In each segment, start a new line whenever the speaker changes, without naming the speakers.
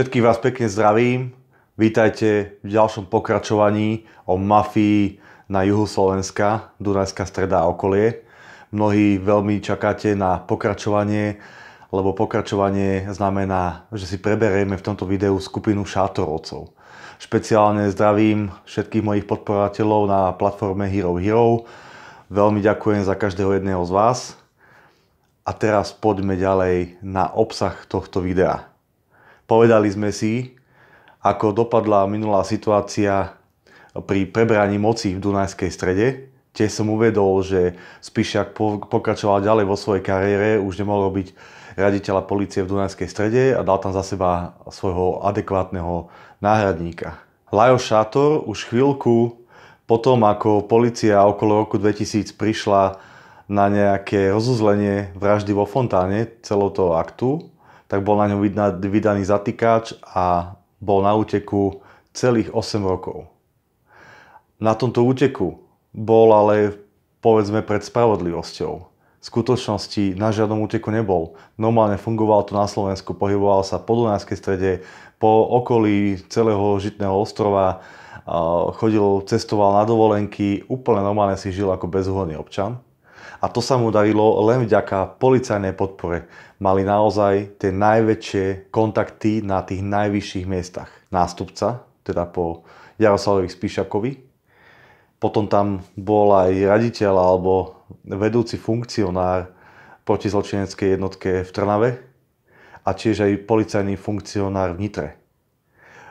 Všetkých vás pekne zdravím. Vítajte v ďalšom pokračovaní o mafii na juhu Slovenska, Dunajská streda a okolie. Mnohí veľmi čakáte na pokračovanie, lebo pokračovanie znamená, že si preberieme v tomto videu skupinu šátorovcov. Špeciálne zdravím všetkých mojich podporovateľov na platforme Hero Hero. Veľmi ďakujem za každého jedného z vás. A teraz poďme ďalej na obsah tohto videa. Povedali sme si, ako dopadla minulá situácia pri prebraní moci v Dunajskej strede. Tiež som uvedol, že Spišiak pokračoval ďalej vo svojej kariére, už nemohol robiť raditeľa policie v Dunajskej strede a dal tam za seba svojho adekvátneho náhradníka. Lajo Šátor už chvíľku potom, ako policia okolo roku 2000 prišla na nejaké rozuzlenie vraždy vo Fontáne, celého toho aktu, tak bol na ňom vydaný zatýkač a bol na úteku celých 8 rokov. Na tomto úteku bol ale povedzme pred spravodlivosťou. V skutočnosti na žiadnom úteku nebol. Normálne fungoval to na Slovensku, pohyboval sa po Dunajskej strede, po okolí celého Žitného ostrova, chodil, cestoval na dovolenky, úplne normálne si žil ako bezúhodný občan. A to sa mu darilo len vďaka policajnej podpore. Mali naozaj tie najväčšie kontakty na tých najvyšších miestach. Nástupca, teda po Jaroslavovi Spíšakovi. Potom tam bol aj raditeľ alebo vedúci funkcionár protizločineckej jednotke v Trnave a tiež aj policajný funkcionár v Nitre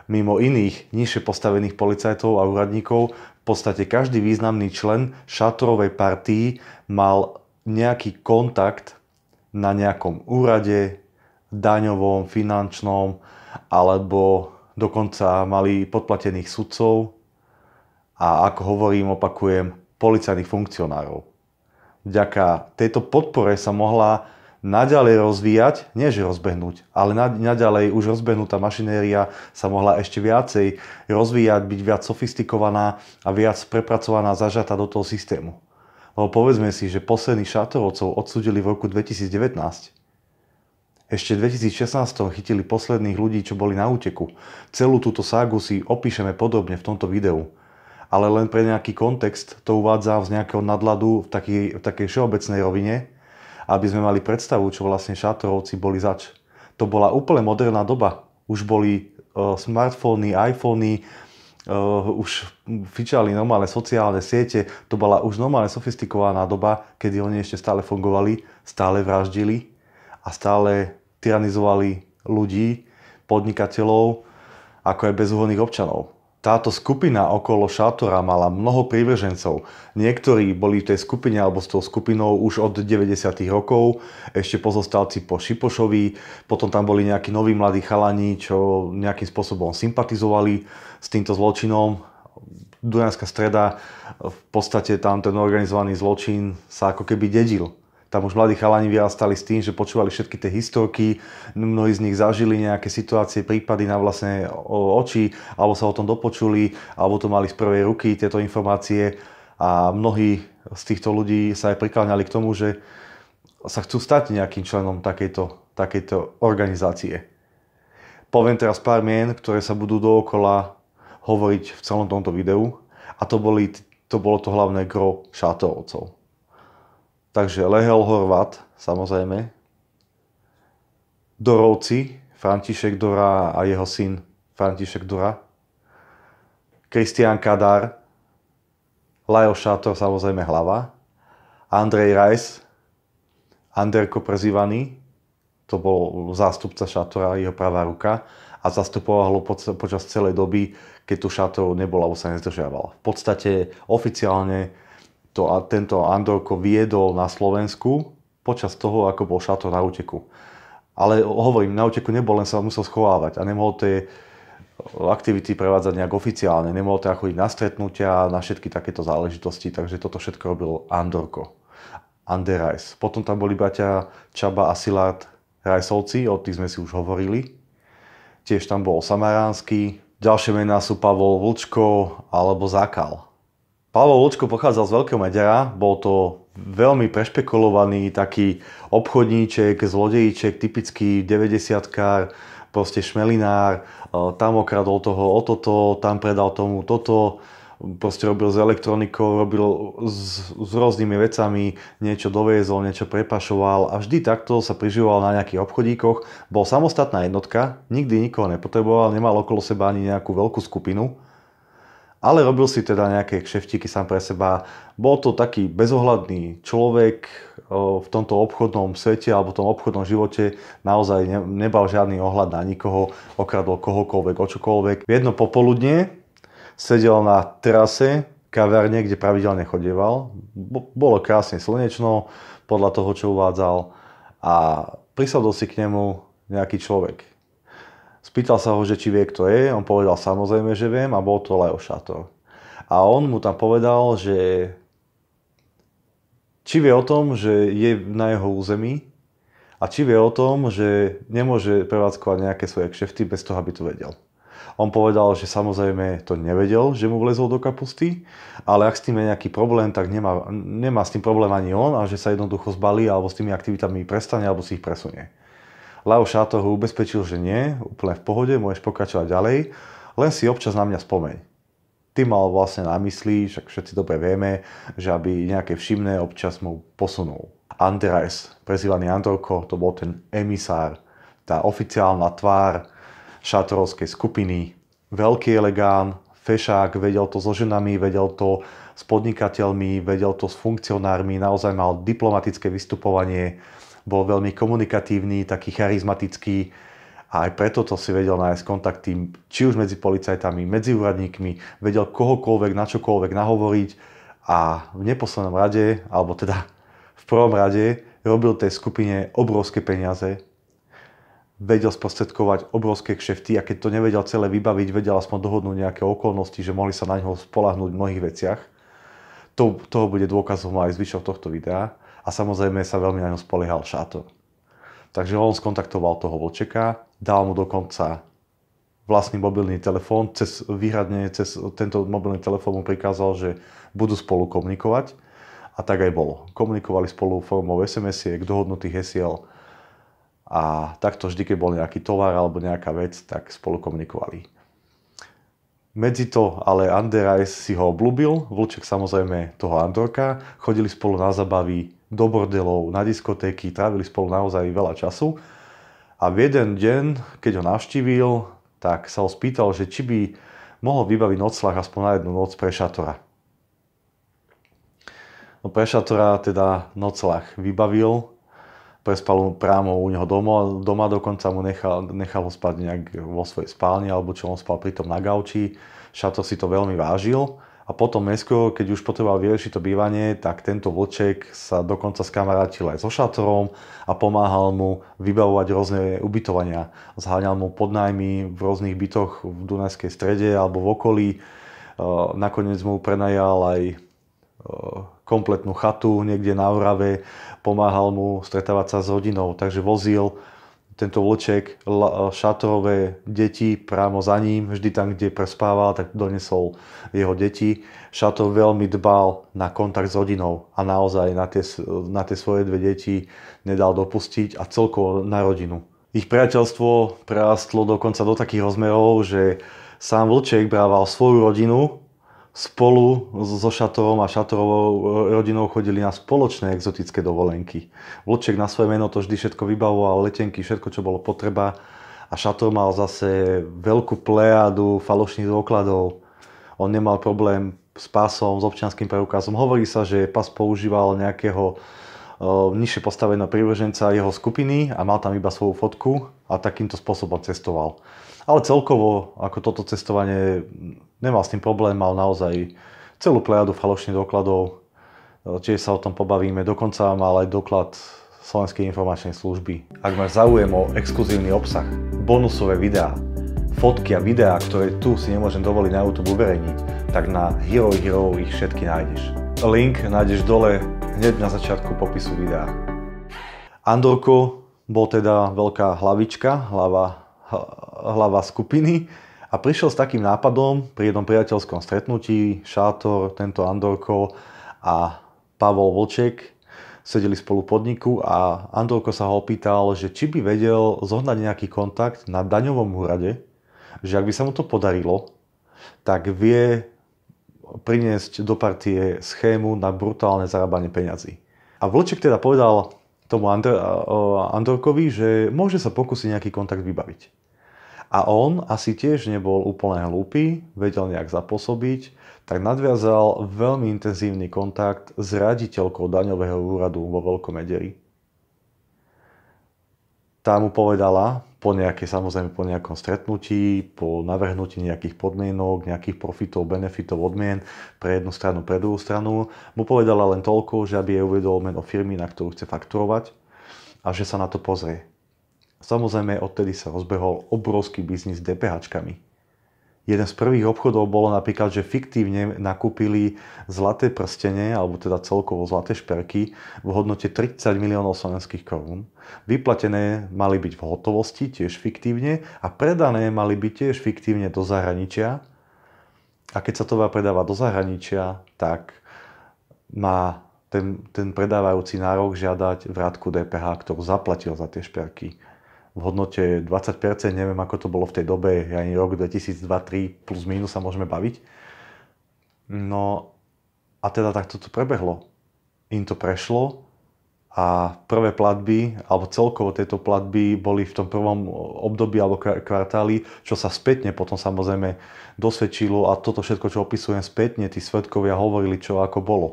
mimo iných nižšie postavených policajtov a úradníkov podstate každý významný člen šatorovej partii mal nejaký kontakt na nejakom úrade, daňovom, finančnom, alebo dokonca mali podplatených sudcov a ako hovorím, opakujem, policajných funkcionárov. Vďaka tejto podpore sa mohla naďalej rozvíjať, nie že rozbehnúť, ale naďalej už rozbehnutá mašinéria sa mohla ešte viacej rozvíjať, byť viac sofistikovaná a viac prepracovaná, zažatá do toho systému. Lebo povedzme si, že posledných šátorovcov odsudili v roku 2019. Ešte v 2016 chytili posledných ľudí, čo boli na úteku. Celú túto ságu si opíšeme podrobne v tomto videu. Ale len pre nejaký kontext to uvádzam z nejakého nadladu v takej, v takej všeobecnej rovine, aby sme mali predstavu, čo vlastne šátorovci boli zač. To bola úplne moderná doba. Už boli uh, smartfóny, iPhony, uh, už fičali normálne sociálne siete. To bola už normálne sofistikovaná doba, kedy oni ešte stále fungovali, stále vraždili a stále tyranizovali ľudí, podnikateľov, ako aj bezúhodných občanov. Táto skupina okolo Šátora mala mnoho prívržencov. Niektorí boli v tej skupine alebo s tou skupinou už od 90. rokov, ešte pozostalci po Šipošovi, potom tam boli nejakí noví mladí chalani, čo nejakým spôsobom sympatizovali s týmto zločinom. Dunajská streda, v podstate tam ten organizovaný zločin sa ako keby dedil. Tam už mladí chalani vyrastali s tým, že počúvali všetky tie historky, mnohí z nich zažili nejaké situácie, prípady na vlastné oči, alebo sa o tom dopočuli, alebo to mali z prvej ruky tieto informácie a mnohí z týchto ľudí sa aj prikláňali k tomu, že sa chcú stať nejakým členom takejto, takejto organizácie. Poviem teraz pár mien, ktoré sa budú dookola hovoriť v celom tomto videu a to, boli, to bolo to hlavné gro šátovcov. Takže Lehel Horvat, samozrejme. Dorovci, František Dora a jeho syn František Dora. Kristián Kadar, Lajo Šátor, samozrejme Hlava. Andrej Rajs, Anderko prezývaný, to bol zástupca Šátora, jeho pravá ruka a zastupoval ho počas celej doby, keď tu Šátor nebola, alebo sa nezdržiavala. V podstate oficiálne to, tento Andorko viedol na Slovensku počas toho, ako bol Šato na úteku. Ale hovorím, na úteku nebol, len sa musel schovávať a nemohol tie aktivity prevádzať nejak oficiálne, nemohol teda chodiť na stretnutia, na všetky takéto záležitosti, takže toto všetko robil Andorko. Anderajs. Potom tam boli bratia Čaba a Silard Rajsovci, o tých sme si už hovorili. Tiež tam bol Samaránsky. Ďalšie mená sú Pavol Vlčko alebo Zakal. Pavol Lučko pochádzal z Veľkého Maďara, bol to veľmi prešpekulovaný taký obchodníček, zlodejíček, typický 90-kár, proste šmelinár, e, tam okradol toho o toto, tam predal tomu toto, proste robil s elektronikou, robil s, s rôznymi vecami, niečo doviezol, niečo prepašoval a vždy takto sa priživoval na nejakých obchodíkoch. Bol samostatná jednotka, nikdy nikoho nepotreboval, nemal okolo seba ani nejakú veľkú skupinu ale robil si teda nejaké kšeftíky sám pre seba. Bol to taký bezohľadný človek v tomto obchodnom svete alebo tom obchodnom živote. Naozaj nebal žiadny ohľad na nikoho, okradol kohokoľvek, o čokoľvek. V jedno popoludne sedel na terase kaviarne, kde pravidelne chodieval. Bolo krásne slnečno, podľa toho, čo uvádzal. A prisadol si k nemu nejaký človek. Spýtal sa ho, že či vie, kto je, on povedal samozrejme, že viem a bol to Leo Šator. A on mu tam povedal, že či vie o tom, že je na jeho území a či vie o tom, že nemôže prevádzkovať nejaké svoje kšefty bez toho, aby to vedel. On povedal, že samozrejme to nevedel, že mu vlezol do kapusty, ale ak s tým je nejaký problém, tak nemá, nemá s tým problém ani on a že sa jednoducho zbalí alebo s tými aktivitami prestane alebo si ich presunie. Lao Šáto ho ubezpečil, že nie, úplne v pohode, môžeš pokračovať ďalej, len si občas na mňa spomeň. Ty mal vlastne na mysli, však všetci dobre vieme, že aby nejaké všimné občas mu posunul. Andrejs, prezývaný Androko, to bol ten emisár, tá oficiálna tvár šatrovskej skupiny. Veľký elegán, fešák, vedel to so ženami, vedel to s podnikateľmi, vedel to s funkcionármi, naozaj mal diplomatické vystupovanie, bol veľmi komunikatívny, taký charizmatický a aj preto to si vedel nájsť kontakty, či už medzi policajtami, medzi úradníkmi, vedel kohokoľvek na čokoľvek nahovoriť a v neposlednom rade, alebo teda v prvom rade, robil tej skupine obrovské peniaze, vedel sprostredkovať obrovské kšefty a keď to nevedel celé vybaviť, vedel aspoň dohodnúť nejaké okolnosti, že mohli sa na neho spolahnúť v mnohých veciach. To, toho bude dôkazom aj zvyšok tohto videa a samozrejme sa veľmi na ňom spoliehal šátor. Takže on skontaktoval toho Vlčeka, dal mu dokonca vlastný mobilný telefón, cez, výhradne cez tento mobilný telefón mu prikázal, že budú spolu komunikovať a tak aj bolo. Komunikovali spolu formou SMS-iek, dohodnutých hesiel a takto vždy, keď bol nejaký tovar alebo nejaká vec, tak spolu komunikovali. Medzi to ale Anderajs si ho oblúbil, Vlček samozrejme toho Andorka, chodili spolu na zabavy, do bordelov, na diskotéky, trávili spolu naozaj veľa času. A v jeden deň, keď ho navštívil, tak sa ho spýtal, že či by mohol vybaviť noclach aspoň na jednu noc pre šatora. No pre šatora teda noclach vybavil, prespal prámo u neho doma, doma dokonca mu nechal, nechal ho spať nejak vo svojej spálni, alebo čo on spal pritom na gauči. Šator si to veľmi vážil a potom Mesko, keď už potreboval vyriešiť to bývanie, tak tento vlček sa dokonca skamarátil aj so šatrom a pomáhal mu vybavovať rôzne ubytovania. Zháňal mu podnajmy v rôznych bytoch v Dunajskej strede alebo v okolí. E, nakoniec mu prenajal aj e, kompletnú chatu niekde na Orave, pomáhal mu stretávať sa s rodinou, takže vozil tento vlček eh, šatrové deti právo za ním, vždy tam, kde prespával, tak donesol jeho deti. Šato veľmi dbal na kontakt s rodinou a naozaj na tie, na tie svoje dve deti nedal dopustiť a celkovo na rodinu. Ich priateľstvo prerastlo dokonca do takých rozmerov, že sám Vlček brával svoju rodinu spolu so Šatovom a Šatovou eh, rodinou chodili na spoločné exotické dovolenky. Vlček na svoje meno to vždy všetko vybavoval, letenky, všetko, čo bolo potreba. A Šatov mal zase veľkú plejadu falošných dôkladov. On nemal problém s pásom, s občianským preukazom. Hovorí sa, že pas používal nejakého eh, nižšie postaveného prívrženca jeho skupiny a mal tam iba svoju fotku a takýmto spôsobom cestoval. Ale celkovo, ako toto cestovanie, nemal s tým problém, mal naozaj celú plejadu falošných dokladov, e, tiež sa o tom pobavíme, dokonca mal aj doklad Slovenskej informačnej služby. Ak máš záujem o exkluzívny obsah, bonusové videá, fotky a videá, ktoré tu si nemôžem dovoliť na YouTube uverejniť, tak na Hero Hero ich všetky nájdeš. Link nájdeš dole hneď na začiatku popisu videa. Andorko bol teda veľká hlavička, hlava hlava skupiny a prišiel s takým nápadom pri jednom priateľskom stretnutí, Šátor, tento Andorko a Pavol Vlček sedeli spolu podniku a Andorko sa ho opýtal, že či by vedel zohnať nejaký kontakt na daňovom úrade, že ak by sa mu to podarilo, tak vie priniesť do partie schému na brutálne zarábanie peňazí. A Vlček teda povedal, tomu Andr- Andorkovi, že môže sa pokúsiť nejaký kontakt vybaviť. A on asi tiež nebol úplne hlúpy, vedel nejak zapôsobiť, tak nadviazal veľmi intenzívny kontakt s raditeľkou daňového úradu vo Veľkom Ederi. Tá mu povedala, po nejakej, samozrejme po nejakom stretnutí, po navrhnutí nejakých podmienok, nejakých profitov, benefitov, odmien pre jednu stranu, pre druhú stranu, mu povedala len toľko, že aby jej uvedol meno firmy, na ktorú chce fakturovať a že sa na to pozrie. Samozrejme, odtedy sa rozbehol obrovský biznis s DPHčkami jeden z prvých obchodov bolo napríklad, že fiktívne nakúpili zlaté prstenie, alebo teda celkovo zlaté šperky v hodnote 30 miliónov slovenských korún. Vyplatené mali byť v hotovosti, tiež fiktívne, a predané mali byť tiež fiktívne do zahraničia. A keď sa tovar predáva do zahraničia, tak má ten, ten predávajúci nárok žiadať vrátku DPH, ktorú zaplatil za tie šperky v hodnote 20%, neviem ako to bolo v tej dobe, ani rok 2002-2003 plus minus sa môžeme baviť. No a teda takto to prebehlo. Im to prešlo a prvé platby, alebo celkovo tieto platby boli v tom prvom období alebo kvartáli, čo sa spätne potom samozrejme dosvedčilo a toto všetko, čo opisujem spätne, tí svetkovia hovorili, čo ako bolo.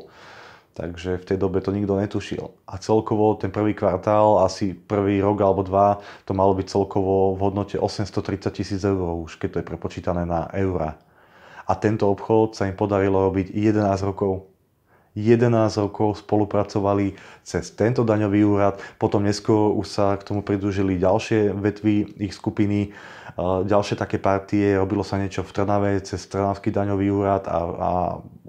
Takže v tej dobe to nikto netušil. A celkovo ten prvý kvartál, asi prvý rok alebo dva, to malo byť celkovo v hodnote 830 tisíc eur, už keď to je prepočítané na eurá. A tento obchod sa im podarilo robiť 11 rokov. 11 rokov spolupracovali cez tento daňový úrad, potom neskôr už sa k tomu pridružili ďalšie vetvy ich skupiny, Ďalšie také partie, robilo sa niečo v Trnave cez Trnavský daňový úrad a, a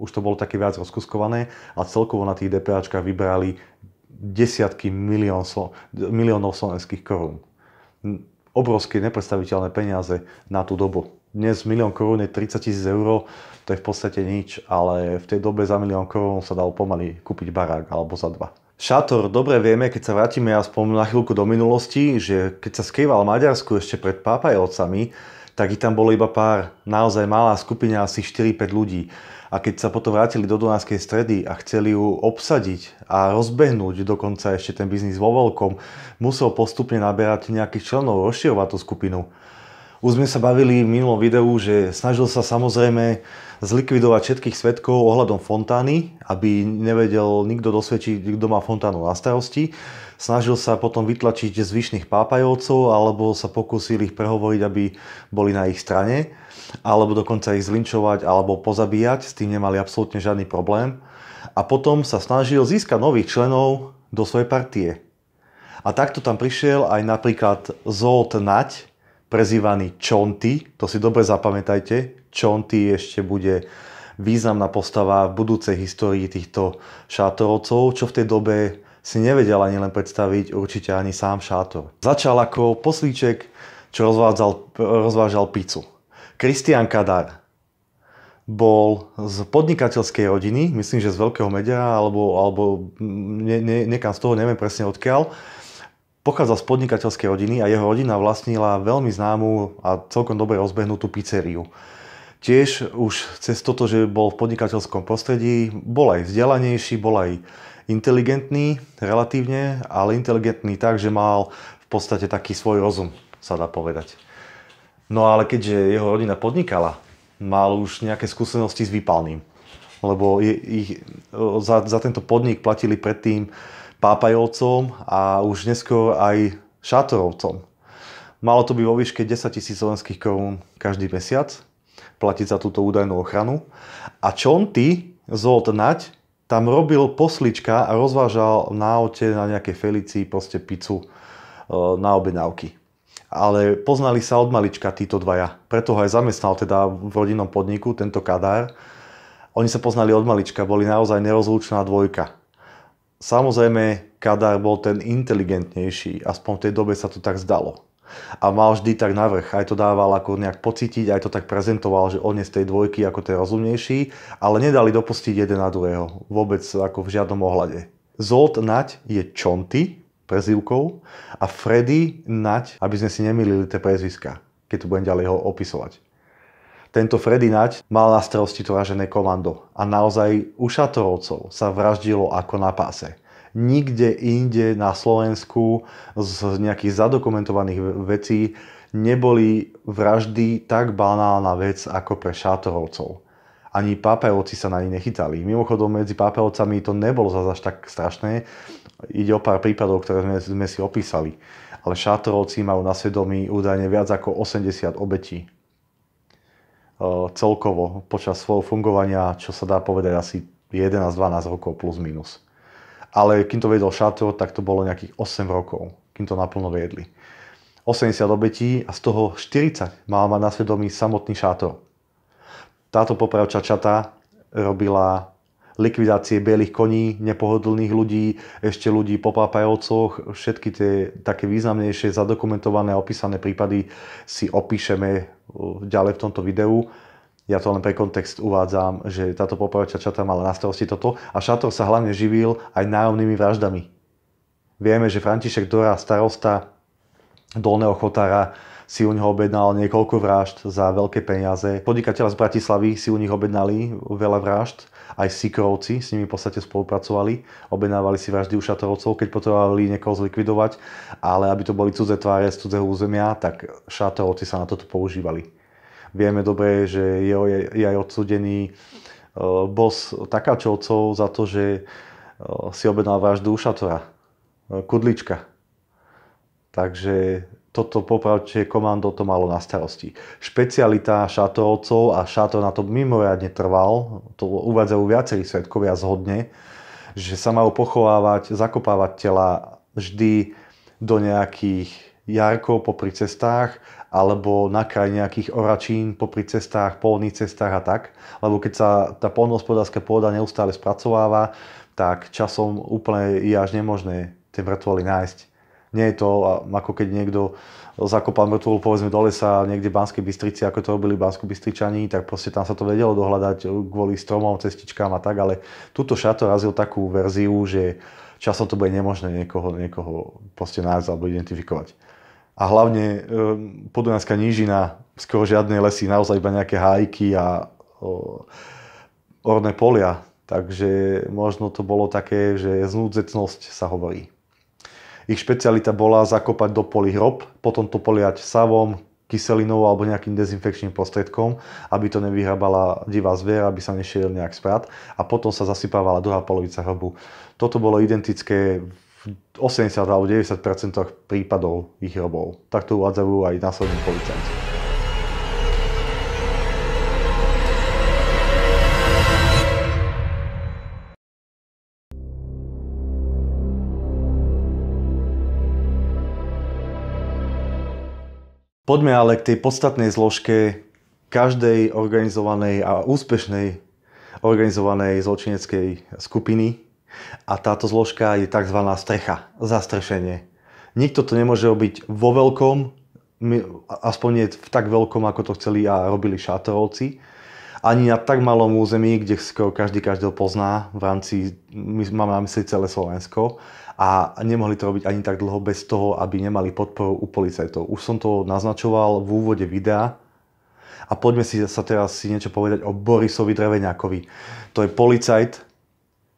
už to bolo také viac rozkuskované a celkovo na tých DPAčkách vybrali desiatky milión, miliónov slovenských korún. Obrovské nepredstaviteľné peniaze na tú dobu. Dnes milión korún je 30 tisíc eur, to je v podstate nič, ale v tej dobe za milión korún sa dal pomaly kúpiť barák alebo za dva. Šator, dobre vieme, keď sa vrátime aspoň na chvíľku do minulosti, že keď sa skrýval Maďarsku ešte pred pápajovcami, tak ich tam bolo iba pár, naozaj malá skupina, asi 4-5 ľudí. A keď sa potom vrátili do Dunajskej stredy a chceli ju obsadiť a rozbehnúť dokonca ešte ten biznis vo veľkom, musel postupne naberať nejakých členov, rozširovať tú skupinu. Už sme sa bavili v minulom videu, že snažil sa samozrejme zlikvidovať všetkých svetkov ohľadom fontány, aby nevedel nikto dosvedčiť, kto má fontánu na starosti. Snažil sa potom vytlačiť zvyšných pápajovcov, alebo sa pokúsil ich prehovoriť, aby boli na ich strane, alebo dokonca ich zlinčovať, alebo pozabíjať, s tým nemali absolútne žiadny problém. A potom sa snažil získať nových členov do svojej partie. A takto tam prišiel aj napríklad Zolt Nať, prezývaný Čonty, to si dobre zapamätajte. Čonty ešte bude významná postava v budúcej histórii týchto šátorovcov, čo v tej dobe si nevedel ani len predstaviť určite ani sám šátor. Začal ako poslíček, čo rozvážal, rozvážal pizzu. Kristian Kadar, bol z podnikateľskej rodiny, myslím, že z Veľkého Medera, alebo, alebo mm, ne, ne, nekam z toho, neviem presne odkiaľ. Pochádzal z podnikateľskej rodiny a jeho rodina vlastnila veľmi známu a celkom dobre rozbehnutú pizzeriu. Tiež už cez toto, že bol v podnikateľskom prostredí, bol aj vzdelanejší, bol aj inteligentný relatívne, ale inteligentný tak, že mal v podstate taký svoj rozum, sa dá povedať. No ale keďže jeho rodina podnikala, mal už nejaké skúsenosti s výpalným, lebo ich, za, za tento podnik platili predtým Pápajovcom a už neskôr aj Šátorovcom. Malo to byť vo výške 10 000 slovenských korún každý mesiac, platiť za túto údajnú ochranu. A Čonty Zolt Nať tam robil poslička a rozvážal na aute na nejaké felici proste pizzu e, na objednávky. Ale poznali sa od malička títo dvaja. Preto ho aj zamestnal teda v rodinnom podniku, tento kadár. Oni sa poznali od malička, boli naozaj nerozlučná dvojka. Samozrejme, Kadár bol ten inteligentnejší, aspoň v tej dobe sa to tak zdalo. A mal vždy tak navrh, aj to dával ako nejak pocítiť, aj to tak prezentoval, že on je z tej dvojky ako ten rozumnejší, ale nedali dopustiť jeden na druhého, vôbec ako v žiadnom ohľade. Zolt Nať je Čonty, prezývkou, a Freddy Nať, aby sme si nemýlili tie prezviska, keď tu budem ďalej ho opisovať. Tento Freddy Naď mal na starosti to ražené komando a naozaj u šatorovcov sa vraždilo ako na páse. Nikde inde na Slovensku z nejakých zadokumentovaných vecí neboli vraždy tak banálna vec ako pre šátorovcov. Ani pápajovci sa na ne nechytali. Mimochodom, medzi pápajovcami to nebolo zase až tak strašné. Ide o pár prípadov, ktoré sme, sme si opísali. Ale šátorovci majú na svedomí údajne viac ako 80 obetí celkovo počas svojho fungovania, čo sa dá povedať, asi 11-12 rokov plus minus. Ale kým to vedel šátor, tak to bolo nejakých 8 rokov, kým to naplno viedli. 80 obetí a z toho 40 mal mať na svedomí samotný Šátor. Táto popravča čata robila likvidácie bielých koní, nepohodlných ľudí, ešte ľudí po pápajovcoch. Všetky tie také významnejšie zadokumentované a opísané prípady si opíšeme ďalej v tomto videu. Ja to len pre kontext uvádzam, že táto popravča čata mala na starosti toto a Šator sa hlavne živil aj nájomnými vraždami. Vieme, že František Dora, starosta dolného chotára si u neho objednal niekoľko vražd za veľké peniaze. Podnikateľa z Bratislavy si u nich objednali veľa vražd, aj Sikrovci s nimi v podstate spolupracovali, objednávali si vraždy u Šatorovcov, keď potrebovali niekoho zlikvidovať, ale aby to boli cudze tváre z cudzeho územia, tak Šatorovci sa na toto používali. Vieme dobre, že je, je aj odsudený e, bos Takáčovcov za to, že e, si objednal vraždu u Šatora, e, Kudlička, Takže toto popravčie komando to malo na starosti. Špecialita šatovcov a šato na to mimoriadne trval, to uvádzajú viacerí svetkovia zhodne, že sa malo pochovávať, zakopávať tela vždy do nejakých jarkov popri cestách alebo na kraj nejakých oračín popri cestách, polných cestách a tak. Lebo keď sa tá polnohospodárska pôda neustále spracováva, tak časom úplne je až nemožné tie vrtvoly nájsť nie je to ako keď niekto zakopal mŕtvolu povedzme do lesa niekde v Banskej Bystrici, ako to robili Bansko Bystričani, tak proste tam sa to vedelo dohľadať kvôli stromom, cestičkám a tak, ale túto šato razil takú verziu, že časom to bude nemožné niekoho, niekoho proste nájsť alebo identifikovať. A hlavne um, Podunajská nížina, skoro žiadne lesy, naozaj iba nejaké hájky a o, orné polia. Takže možno to bolo také, že znúdzecnosť sa hovorí. Ich špecialita bola zakopať do poli hrob, potom to poliať savom, kyselinou alebo nejakým dezinfekčným prostriedkom, aby to nevyhrábala divá zviera, aby sa nešiel nejak sprát a potom sa zasypávala druhá polovica hrobu. Toto bolo identické v 80 alebo 90% prípadov ich hrobov. Takto uvádzajú aj následní policajti. Poďme ale k tej podstatnej zložke každej organizovanej a úspešnej organizovanej zločineckej skupiny a táto zložka je tzv. strecha, zastrešenie. Nikto to nemôže robiť vo veľkom, aspoň nie v tak veľkom, ako to chceli a robili šátorovci, ani na tak malom území, kde skoro každý každého pozná v rámci, my máme na mysli celé Slovensko, a nemohli to robiť ani tak dlho bez toho, aby nemali podporu u policajtov. Už som to naznačoval v úvode videa a poďme si sa teraz si niečo povedať o Borisovi Dreveniakovi. To je policajt,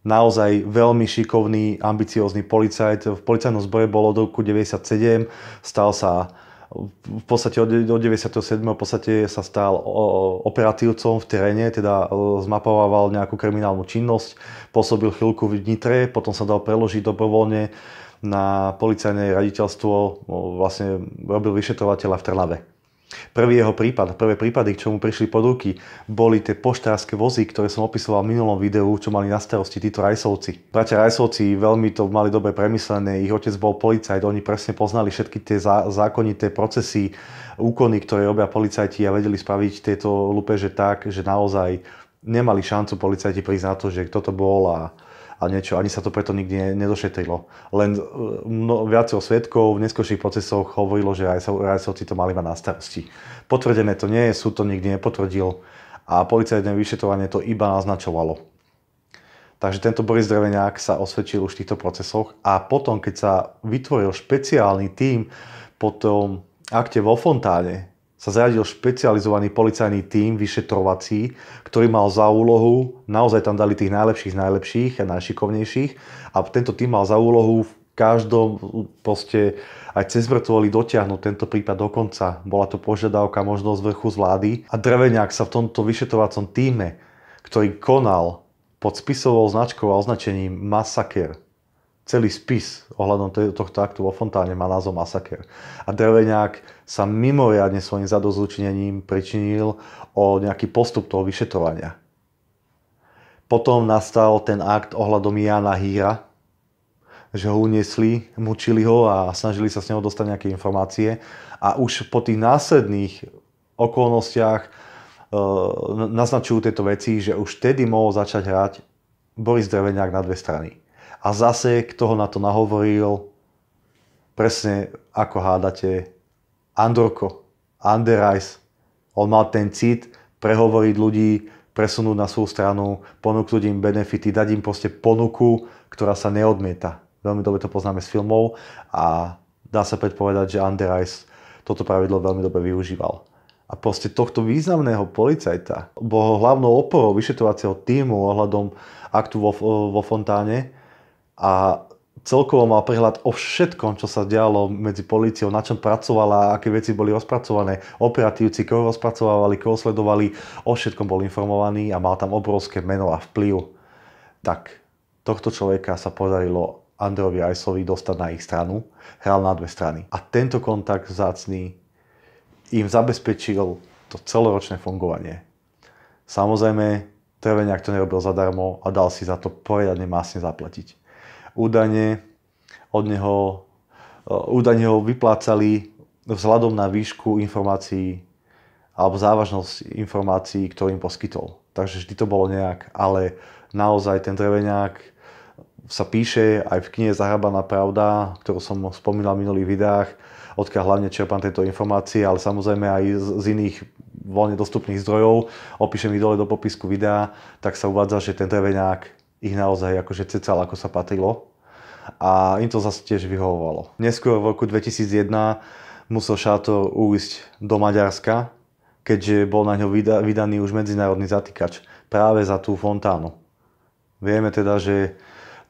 naozaj veľmi šikovný, ambiciózny policajt. V policajnom zbore bolo od roku 1997 stal sa v podstate od, od 97. v podstate sa stal operatívcom v teréne, teda e, zmapovával nejakú kriminálnu činnosť, pôsobil chvíľku v Nitre, potom sa dal preložiť dobrovoľne na policajné raditeľstvo, no, vlastne robil vyšetrovateľa v Trnave. Prvý jeho prípad, prvé prípady, čo mu prišli pod ruky, boli tie poštárske vozy, ktoré som opisoval v minulom videu, čo mali na starosti títo rajsovci. Bratia rajsovci veľmi to mali dobre premyslené, ich otec bol policajt, oni presne poznali všetky tie zákonité procesy, úkony, ktoré robia policajti a vedeli spraviť tieto lupeže tak, že naozaj nemali šancu policajti na to, že kto to bol a a niečo. Ani sa to preto nikdy nedošetrilo. Len e, mno, viacero svetkov v neskôrších procesoch hovorilo, že rajsovci to mali iba na starosti. Potvrdené to nie je, súd to nikdy nepotvrdil a policajné vyšetrovanie to iba naznačovalo. Takže tento Boris Dreveniak sa osvedčil už v týchto procesoch a potom, keď sa vytvoril špeciálny tím po tom akte vo Fontáne, sa zriadil špecializovaný policajný tím vyšetrovací, ktorý mal za úlohu, naozaj tam dali tých najlepších najlepších a najšikovnejších a tento tím mal za úlohu v každom poste aj cez mŕtvoly dotiahnuť tento prípad do konca. Bola to požiadavka možno z vrchu z vlády a Dreveniak sa v tomto vyšetrovacom týme, ktorý konal pod spisovou značkou a označením Masaker, celý spis ohľadom tohto aktu vo Fontáne má názov Masaker. A Dreveňák sa mimoriadne svojim zadozúčinením pričinil o nejaký postup toho vyšetrovania. Potom nastal ten akt ohľadom Jana Hýra, že ho uniesli, mučili ho a snažili sa s neho dostať nejaké informácie. A už po tých následných okolnostiach e, naznačujú tieto veci, že už vtedy mohol začať hrať Boris Dreveňák na dve strany a zase, kto ho na to nahovoril, presne ako hádate, Androko. Anderajs. On mal ten cit prehovoriť ľudí, presunúť na svoju stranu, ponúknuť im benefity, dať im proste ponuku, ktorá sa neodmieta. Veľmi dobre to poznáme z filmov a dá sa predpovedať, že Anderajs toto pravidlo veľmi dobre využíval. A proste tohto významného policajta bol hlavnou oporou vyšetrovacieho týmu ohľadom aktu vo, vo Fontáne a celkovo mal prehľad o všetkom, čo sa dialo medzi políciou, na čom pracovala, aké veci boli rozpracované, operatívci, koho rozpracovávali, koho sledovali, o všetkom bol informovaný a mal tam obrovské meno a vplyv. Tak tohto človeka sa podarilo Androvi Ajsovi dostať na ich stranu, hral na dve strany. A tento kontakt zácný im zabezpečil to celoročné fungovanie. Samozrejme, Treveniak to nerobil zadarmo a dal si za to poriadne masne zaplatiť údajne od neho, e, údajne ho vyplácali vzhľadom na výšku informácií alebo závažnosť informácií, ktorým poskytol. Takže vždy to bolo nejak, ale naozaj ten dreveňák sa píše aj v knihe Zahrabaná pravda, ktorú som spomínal v minulých videách, odkiaľ hlavne čerpám tieto informácie, ale samozrejme aj z iných voľne dostupných zdrojov. Opíšem ich dole do popisku videa, tak sa uvádza, že ten dreveňák ich naozaj akože cecal, ako sa patrilo a im to zase tiež vyhovovalo. Neskôr v roku 2001 musel Šátor uísť do Maďarska, keďže bol na ňo vydaný už medzinárodný zatýkač práve za tú fontánu. Vieme teda, že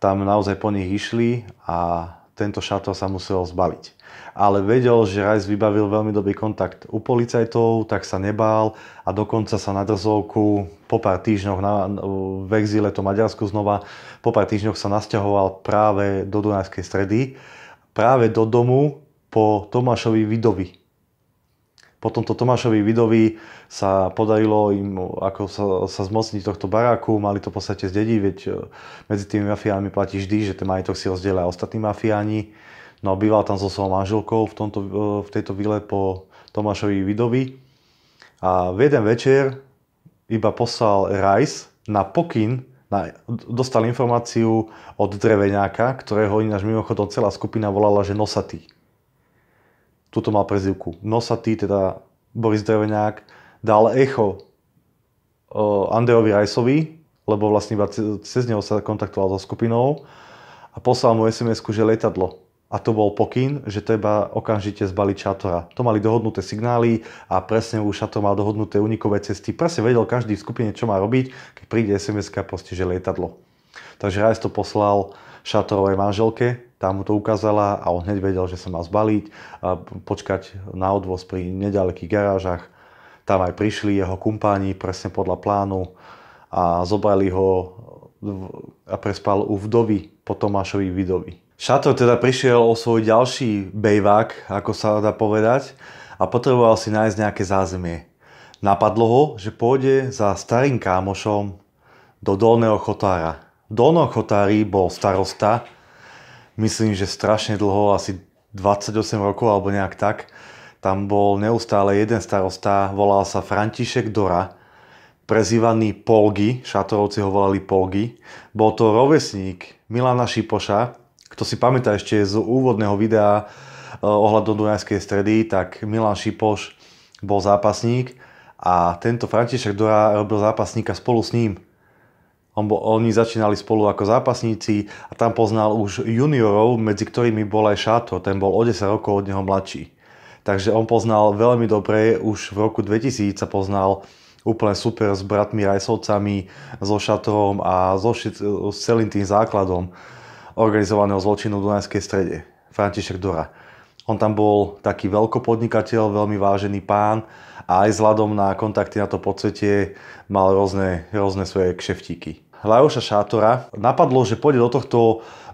tam naozaj po nich išli a tento šato sa musel zbaviť. Ale vedel, že Rajs vybavil veľmi dobrý kontakt u policajtov, tak sa nebál a dokonca sa na drzovku po pár týždňoch na, v exíle to Maďarsku znova, po pár týždňoch sa nasťahoval práve do Dunajskej stredy, práve do domu po Tomášovi Vidovi, po tomto Tomášovi Vidovi sa podarilo im ako sa, sa zmocniť tohto baráku, mali to v podstate zdediť, veď e, medzi tými mafiánmi platí vždy, že ten majetok si rozdielia ostatní mafiáni. No a býval tam so svojou manželkou v, tomto, e, v tejto vile po Tomášovi Vidovi. A v jeden večer iba poslal Rice na pokyn, na, dostal informáciu od dreveňáka, ktorého ináč mimochodom celá skupina volala, že nosatý tuto mal prezivku Nosatý, teda Boris Dreveňák, dal echo Andrejovi Rajsovi, lebo vlastne iba cez neho sa kontaktoval so skupinou a poslal mu sms že letadlo. A to bol pokyn, že treba okamžite zbaliť šatora. To mali dohodnuté signály a presne už šator mal dohodnuté unikové cesty. Presne vedel každý v skupine, čo má robiť, keď príde sms proste, že lietadlo. Takže Rajs to poslal šatorovej manželke, tá mu to ukázala a on hneď vedel, že sa má zbaliť a počkať na odvoz pri nedalekých garážach. Tam aj prišli jeho kumpáni presne podľa plánu a zobrali ho a prespal u vdovy po Tomášovi Vidovi. Šator teda prišiel o svoj ďalší bejvák, ako sa dá povedať, a potreboval si nájsť nejaké zázemie. Napadlo ho, že pôjde za starým kámošom do Dolného Chotára, Dono Chotári bol starosta, myslím, že strašne dlho, asi 28 rokov alebo nejak tak. Tam bol neustále jeden starosta, volal sa František Dora, prezývaný Polgy, šatorovci ho volali Polgy. Bol to rovesník Milana Šipoša, kto si pamätá ešte z úvodného videa eh, ohľadom Dunajskej stredy, tak Milan Šipoš bol zápasník a tento František Dora robil zápasníka spolu s ním bo, oni začínali spolu ako zápasníci a tam poznal už juniorov, medzi ktorými bol aj Šato, ten bol o 10 rokov od neho mladší. Takže on poznal veľmi dobre, už v roku 2000 sa poznal úplne super s bratmi Rajsovcami, so Šatorom a so, s celým tým základom organizovaného zločinu v Dunajskej strede, František Dora. On tam bol taký veľkopodnikateľ, veľmi vážený pán a aj vzhľadom na kontakty na to podsvetie mal rôzne, rôzne svoje kšeftíky. Lajoša Šátora napadlo, že pôjde do tohto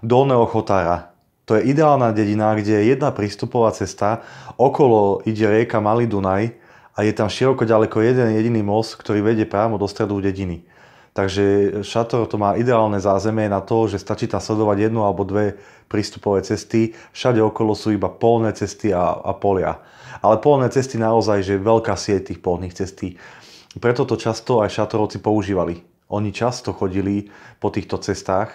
dolného chotára. To je ideálna dedina, kde je jedna prístupová cesta, okolo ide rieka Malý Dunaj a je tam široko ďaleko jeden jediný most, ktorý vedie priamo do stredu dediny. Takže Šator to má ideálne zázemie na to, že stačí tam sledovať jednu alebo dve prístupové cesty. Všade okolo sú iba polné cesty a, a polia. Ale polné cesty naozaj, že veľká sieť tých polných cestí. Preto to často aj šatorovci používali oni často chodili po týchto cestách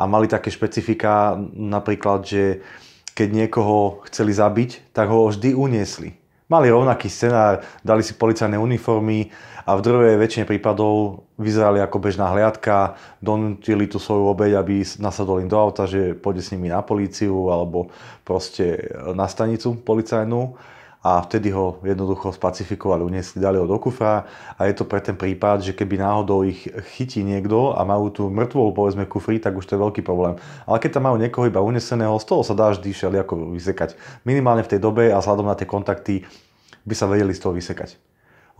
a mali také špecifika, napríklad, že keď niekoho chceli zabiť, tak ho vždy uniesli. Mali rovnaký scenár, dali si policajné uniformy a v druhej väčšine prípadov vyzerali ako bežná hliadka, donútili tú svoju obeď, aby nasadol im do auta, že pôjde s nimi na políciu alebo proste na stanicu policajnú a vtedy ho jednoducho spacifikovali, uniesli, dali ho do kufra a je to pre ten prípad, že keby náhodou ich chytí niekto a majú tu mŕtvolu, povedzme, kufri, tak už to je veľký problém. Ale keď tam majú niekoho iba uneseného, z toho sa dá vždy ako vysekať. Minimálne v tej dobe a vzhľadom na tie kontakty by sa vedeli z toho vysekať.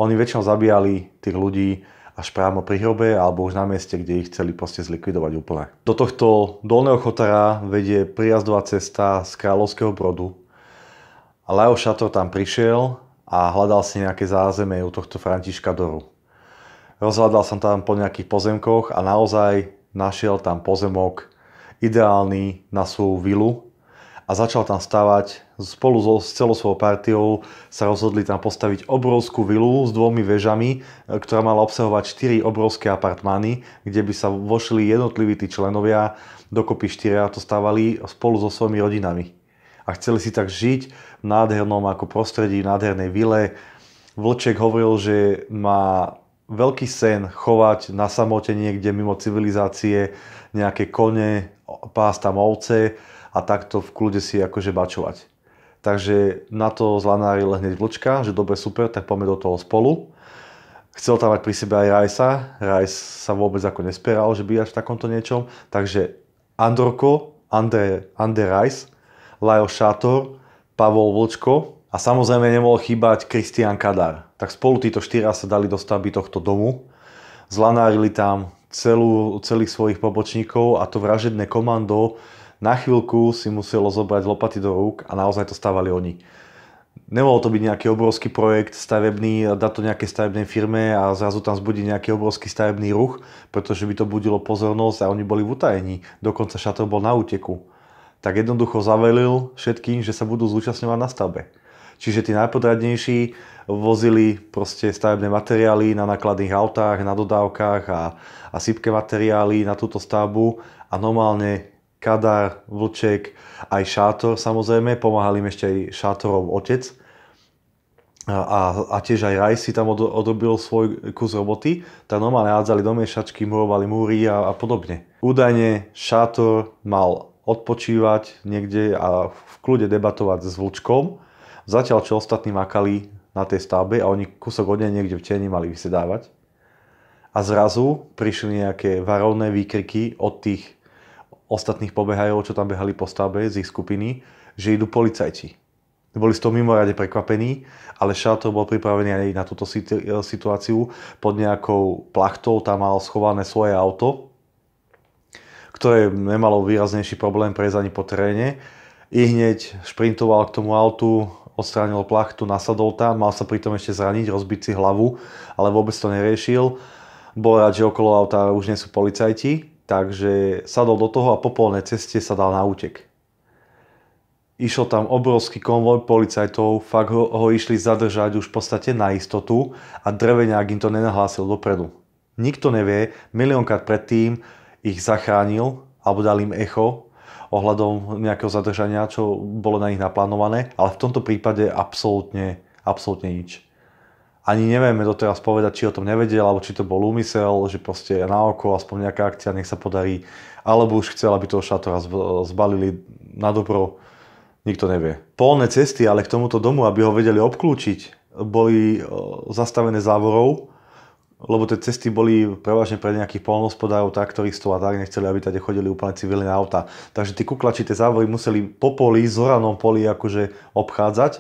Oni väčšinou zabíjali tých ľudí až priamo pri hrobe alebo už na mieste, kde ich chceli proste zlikvidovať úplne. Do tohto dolného chotara vedie prijazdová cesta z Kráľovského brodu, a Leo Šato tam prišiel a hľadal si nejaké zázemie u tohto Františka Doru. Rozhľadal som tam po nejakých pozemkoch a naozaj našiel tam pozemok ideálny na svoju vilu a začal tam stavať. Spolu so, s celou svojou partiou sa rozhodli tam postaviť obrovskú vilu s dvomi vežami, e, ktorá mala obsahovať 4 obrovské apartmány, kde by sa vošli jednotliví tí členovia, dokopy a to stávali spolu so svojimi rodinami a chceli si tak žiť v nádhernom ako prostredí, v nádhernej vile. Vlček hovoril, že má veľký sen chovať na samote niekde mimo civilizácie nejaké kone, pás tam ovce a takto v kľude si akože bačovať. Takže na to zlanáril hneď vlčka, že dobre, super, tak poďme do toho spolu. Chcel tam mať pri sebe aj Rajsa. Rajs sa vôbec ako nesperal, že by až v takomto niečom. Takže Androko Andre, Andre Rajs Lajo Šátor, Pavol Vlčko a samozrejme nemohol chýbať Kristian Kadár. Tak spolu títo štyria sa dali do stavby tohto domu. Zlanárili tam celú, celých svojich pobočníkov a to vražedné komando na chvíľku si muselo zobrať lopaty do rúk a naozaj to stávali oni. Nemohol to byť nejaký obrovský projekt stavebný, dať to nejaké stavebnej firme a zrazu tam zbudí nejaký obrovský stavebný ruch, pretože by to budilo pozornosť a oni boli v utajení. Dokonca šatr bol na úteku tak jednoducho zavelil všetkým, že sa budú zúčastňovať na stavbe. Čiže tí najpodradnejší vozili proste stavebné materiály na nákladných autách, na dodávkach a, a sypké materiály na túto stavbu a normálne Kadár, Vlček, aj Šátor samozrejme, pomáhal im ešte aj Šátorov otec a, a tiež aj Raj si tam od, odrobil svoj kus roboty, tak normálne hádzali do miešačky, murovali múry a, a podobne. Údajne Šátor mal odpočívať niekde a v kľude debatovať s vlčkom, zatiaľ čo ostatní makali na tej stavbe a oni kúsok od nej niekde v tieni mali vysedávať. A zrazu prišli nejaké varovné výkriky od tých ostatných pobehajov, čo tam behali po stavbe z ich skupiny, že idú policajti. Boli z toho mimoriadne prekvapení, ale Šátor bol pripravený aj na túto situáciu. Pod nejakou plachtou tam mal schované svoje auto, ktoré nemalo výraznejší problém prejsť ani po teréne. I hneď šprintoval k tomu autu, odstránil plachtu, nasadol tam, mal sa pritom ešte zraniť, rozbiť si hlavu, ale vôbec to neriešil. Bol rád, že okolo auta už nie sú policajti, takže sadol do toho a po polnej ceste sa dal na útek. Išiel tam obrovský konvoj policajtov, fakt ho, ho išli zadržať už v podstate na istotu a dreveňák im to nenahlásil dopredu. Nikto nevie, miliónkrát predtým ich zachránil alebo dal im echo ohľadom nejakého zadržania, čo bolo na nich naplánované, ale v tomto prípade absolútne, absolútne nič. Ani nevieme doteraz povedať, či o tom nevedel, alebo či to bol úmysel, že proste na oko aspoň nejaká akcia, nech sa podarí, alebo už chcel, aby toho šatora zbalili na dobro, nikto nevie. Polné cesty ale k tomuto domu, aby ho vedeli obklúčiť, boli e, zastavené závorou, lebo tie cesty boli prevažne pre nejakých polnohospodárov, traktoristov a tak, nechceli, aby tady chodili úplne civilné auta. Takže tí kuklači tie závory museli po poli, zoranom poli akože obchádzať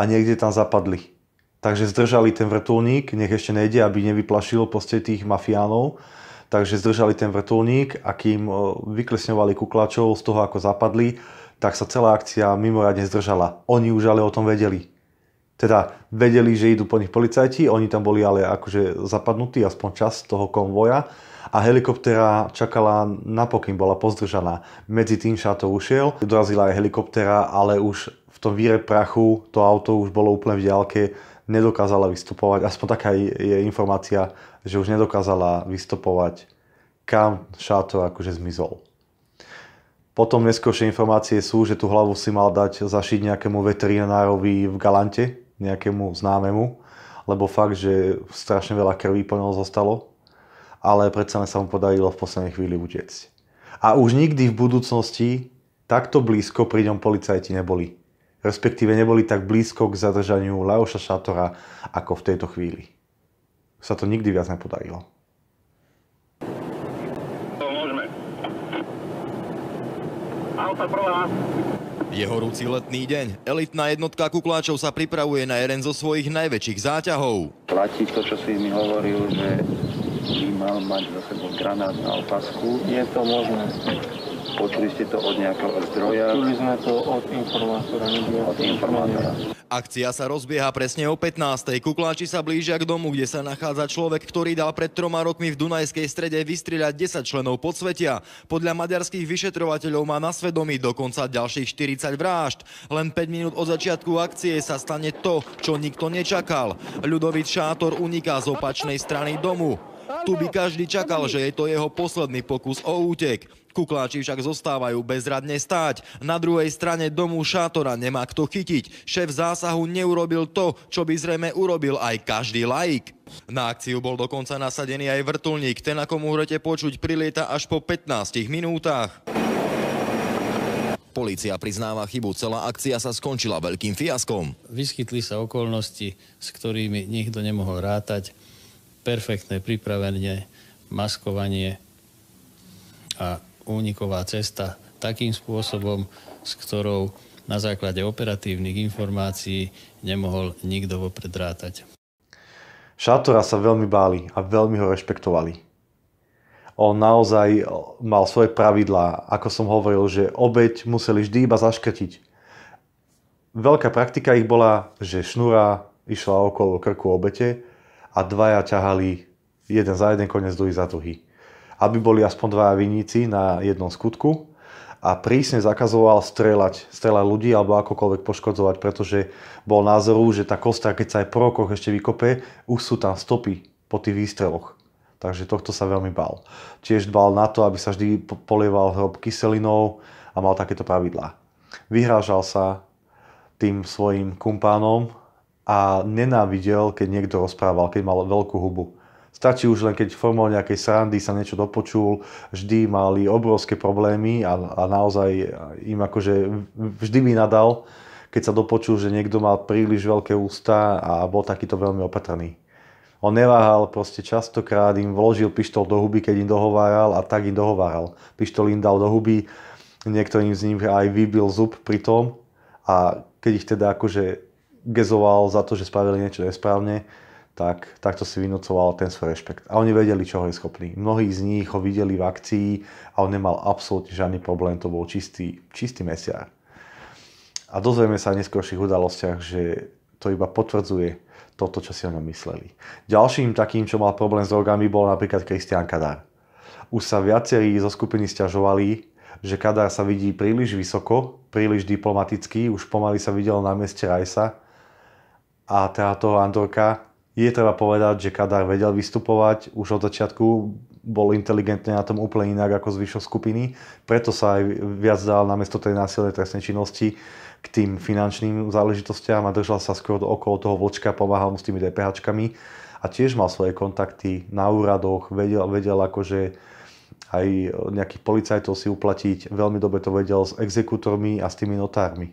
a niekde tam zapadli. Takže zdržali ten vrtulník, nech ešte nejde, aby nevyplašil poste tých mafiánov. Takže zdržali ten vrtulník a kým e, vyklesňovali kuklačov z toho, ako zapadli, tak sa celá akcia mimoriadne zdržala. Oni už ale o tom vedeli teda vedeli, že idú po nich policajti, oni tam boli ale akože zapadnutí, aspoň čas toho konvoja a helikoptera čakala napokým, bola pozdržaná. Medzi tým šátov ušiel, dorazila aj helikoptera, ale už v tom víre prachu to auto už bolo úplne v diálke, nedokázala vystupovať, aspoň taká je informácia, že už nedokázala vystupovať, kam šátov akože zmizol. Potom neskôršie informácie sú, že tú hlavu si mal dať zašiť nejakému veterinárovi v Galante, nejakému známemu, lebo fakt, že strašne veľa krvi po ňom zostalo, ale predsa sa mu podarilo v poslednej chvíli utiecť. A už nikdy v budúcnosti takto blízko pri ňom policajti neboli. Respektíve neboli tak blízko k zadržaniu Leoša šátora ako v tejto chvíli. Sa to nikdy viac nepodarilo.
Alfa, prvá. Je horúci letný deň. Elitná jednotka kukláčov sa pripravuje na jeden zo svojich najväčších záťahov. Platí to, čo si mi hovoril, že by mal mať za sebou granát na opasku. Je to možné. Počuli ste to od nejakého zdroja? Počuli sme to od informátora. Od informátora. Akcia sa rozbieha presne o 15. Kukláči sa blížia k domu, kde sa nachádza človek, ktorý dal pred troma rokmi v Dunajskej strede vystrieľať 10 členov podsvetia. Podľa maďarských vyšetrovateľov má na svedomí dokonca ďalších 40 vrážd. Len 5 minút od začiatku akcie sa stane to, čo nikto nečakal. Ľudovit Šátor uniká z opačnej strany domu. Tu by každý čakal, že je to jeho posledný pokus o útek. Kukláči však zostávajú bezradne stáť. Na druhej strane domu Šátora nemá kto chytiť. Šéf zásahu neurobil to, čo by zrejme urobil aj každý laik. Na akciu bol dokonca nasadený aj vrtulník. Ten, ako môžete počuť, prilieta až po 15 minútach. Polícia priznáva chybu, celá akcia sa skončila veľkým fiaskom. Vyskytli sa okolnosti, s ktorými nikto nemohol rátať perfektné pripravenie, maskovanie a úniková cesta takým spôsobom, s ktorou na základe operatívnych informácií nemohol nikto vopred rátať.
Šátora sa veľmi báli a veľmi ho rešpektovali. On naozaj mal svoje pravidlá, ako som hovoril, že obeď museli vždy iba zaškrtiť. Veľká praktika ich bola, že šnúra išla okolo krku obete a dvaja ťahali jeden za jeden koniec, druhý za druhý. Aby boli aspoň dvaja viníci na jednom skutku a prísne zakazoval strelať, strelať ľudí alebo akokoľvek poškodzovať, pretože bol názoru, že tá kostra, keď sa aj po rokoch ešte vykope, už sú tam stopy po tých výstreloch. Takže tohto sa veľmi bál. Tiež dbal na to, aby sa vždy polieval hrob kyselinou a mal takéto pravidlá. Vyhrážal sa tým svojim kumpánom, a nenávidel, keď niekto rozprával, keď mal veľkú hubu. Stačí už len, keď formou nejakej srandy sa niečo dopočul, vždy mali obrovské problémy a, a naozaj im akože vždy vynadal, keď sa dopočul, že niekto mal príliš veľké ústa a bol takýto veľmi opatrný. On neváhal, proste častokrát im vložil pištol do huby, keď im dohováral a tak im dohováral. Pištol im dal do huby, niektorým z nich aj vybil zub pri tom a keď ich teda akože gezoval za to, že spravili niečo nesprávne, tak takto si vynocoval ten svoj rešpekt. A oni vedeli, čo ho je schopný. Mnohí z nich ho videli v akcii a on nemal absolútne žiadny problém, to bol čistý, čistý mesiar. A dozvieme sa v neskôrších udalostiach, že to iba potvrdzuje toto, čo si o ňom mysleli. Ďalším takým, čo mal problém s drogami, bol napríklad Kristián Kadár. Už sa viacerí zo skupiny stiažovali, že Kadár sa vidí príliš vysoko, príliš diplomatický, už pomaly sa videl na meste Rajsa, a táto teda Andorka, je treba povedať, že Kadar vedel vystupovať už od začiatku, bol inteligentne na tom úplne inak ako zvyšok skupiny, preto sa aj viac dal namiesto tej násilnej trestnej činnosti k tým finančným záležitostiam a držal sa skôr do okolo toho vlčka, pomáhal mu s tými DPH a tiež mal svoje kontakty na úradoch, vedel, vedel akože aj nejakých policajtov si uplatiť, veľmi dobre to vedel s exekútormi a s tými notármi.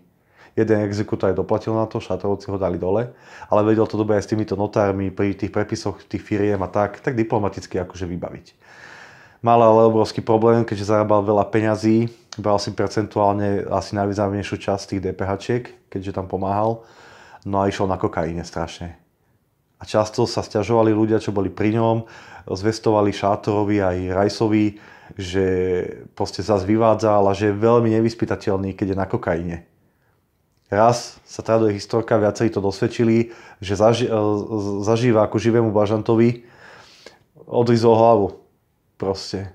Jeden exekutor aj doplatil na to, šatrovci ho dali dole, ale vedel to dobre aj s týmito notármi pri tých prepisoch tých firiem a tak, tak diplomaticky akože vybaviť. Mal ale obrovský problém, keďže zarábal veľa peňazí, bral si percentuálne asi najvýznamnejšiu časť tých DPH-čiek, keďže tam pomáhal, no a išiel na kokaine strašne. A často sa stiažovali ľudia, čo boli pri ňom, zvestovali Šátorovi aj Rajsovi, že proste zase vyvádzal a že je veľmi nevyspytateľný, keď je na kokaine. Raz sa traduje historka, viacerí to dosvedčili, že zaži, e, zažíva ako živému bažantovi odrizol hlavu. Proste.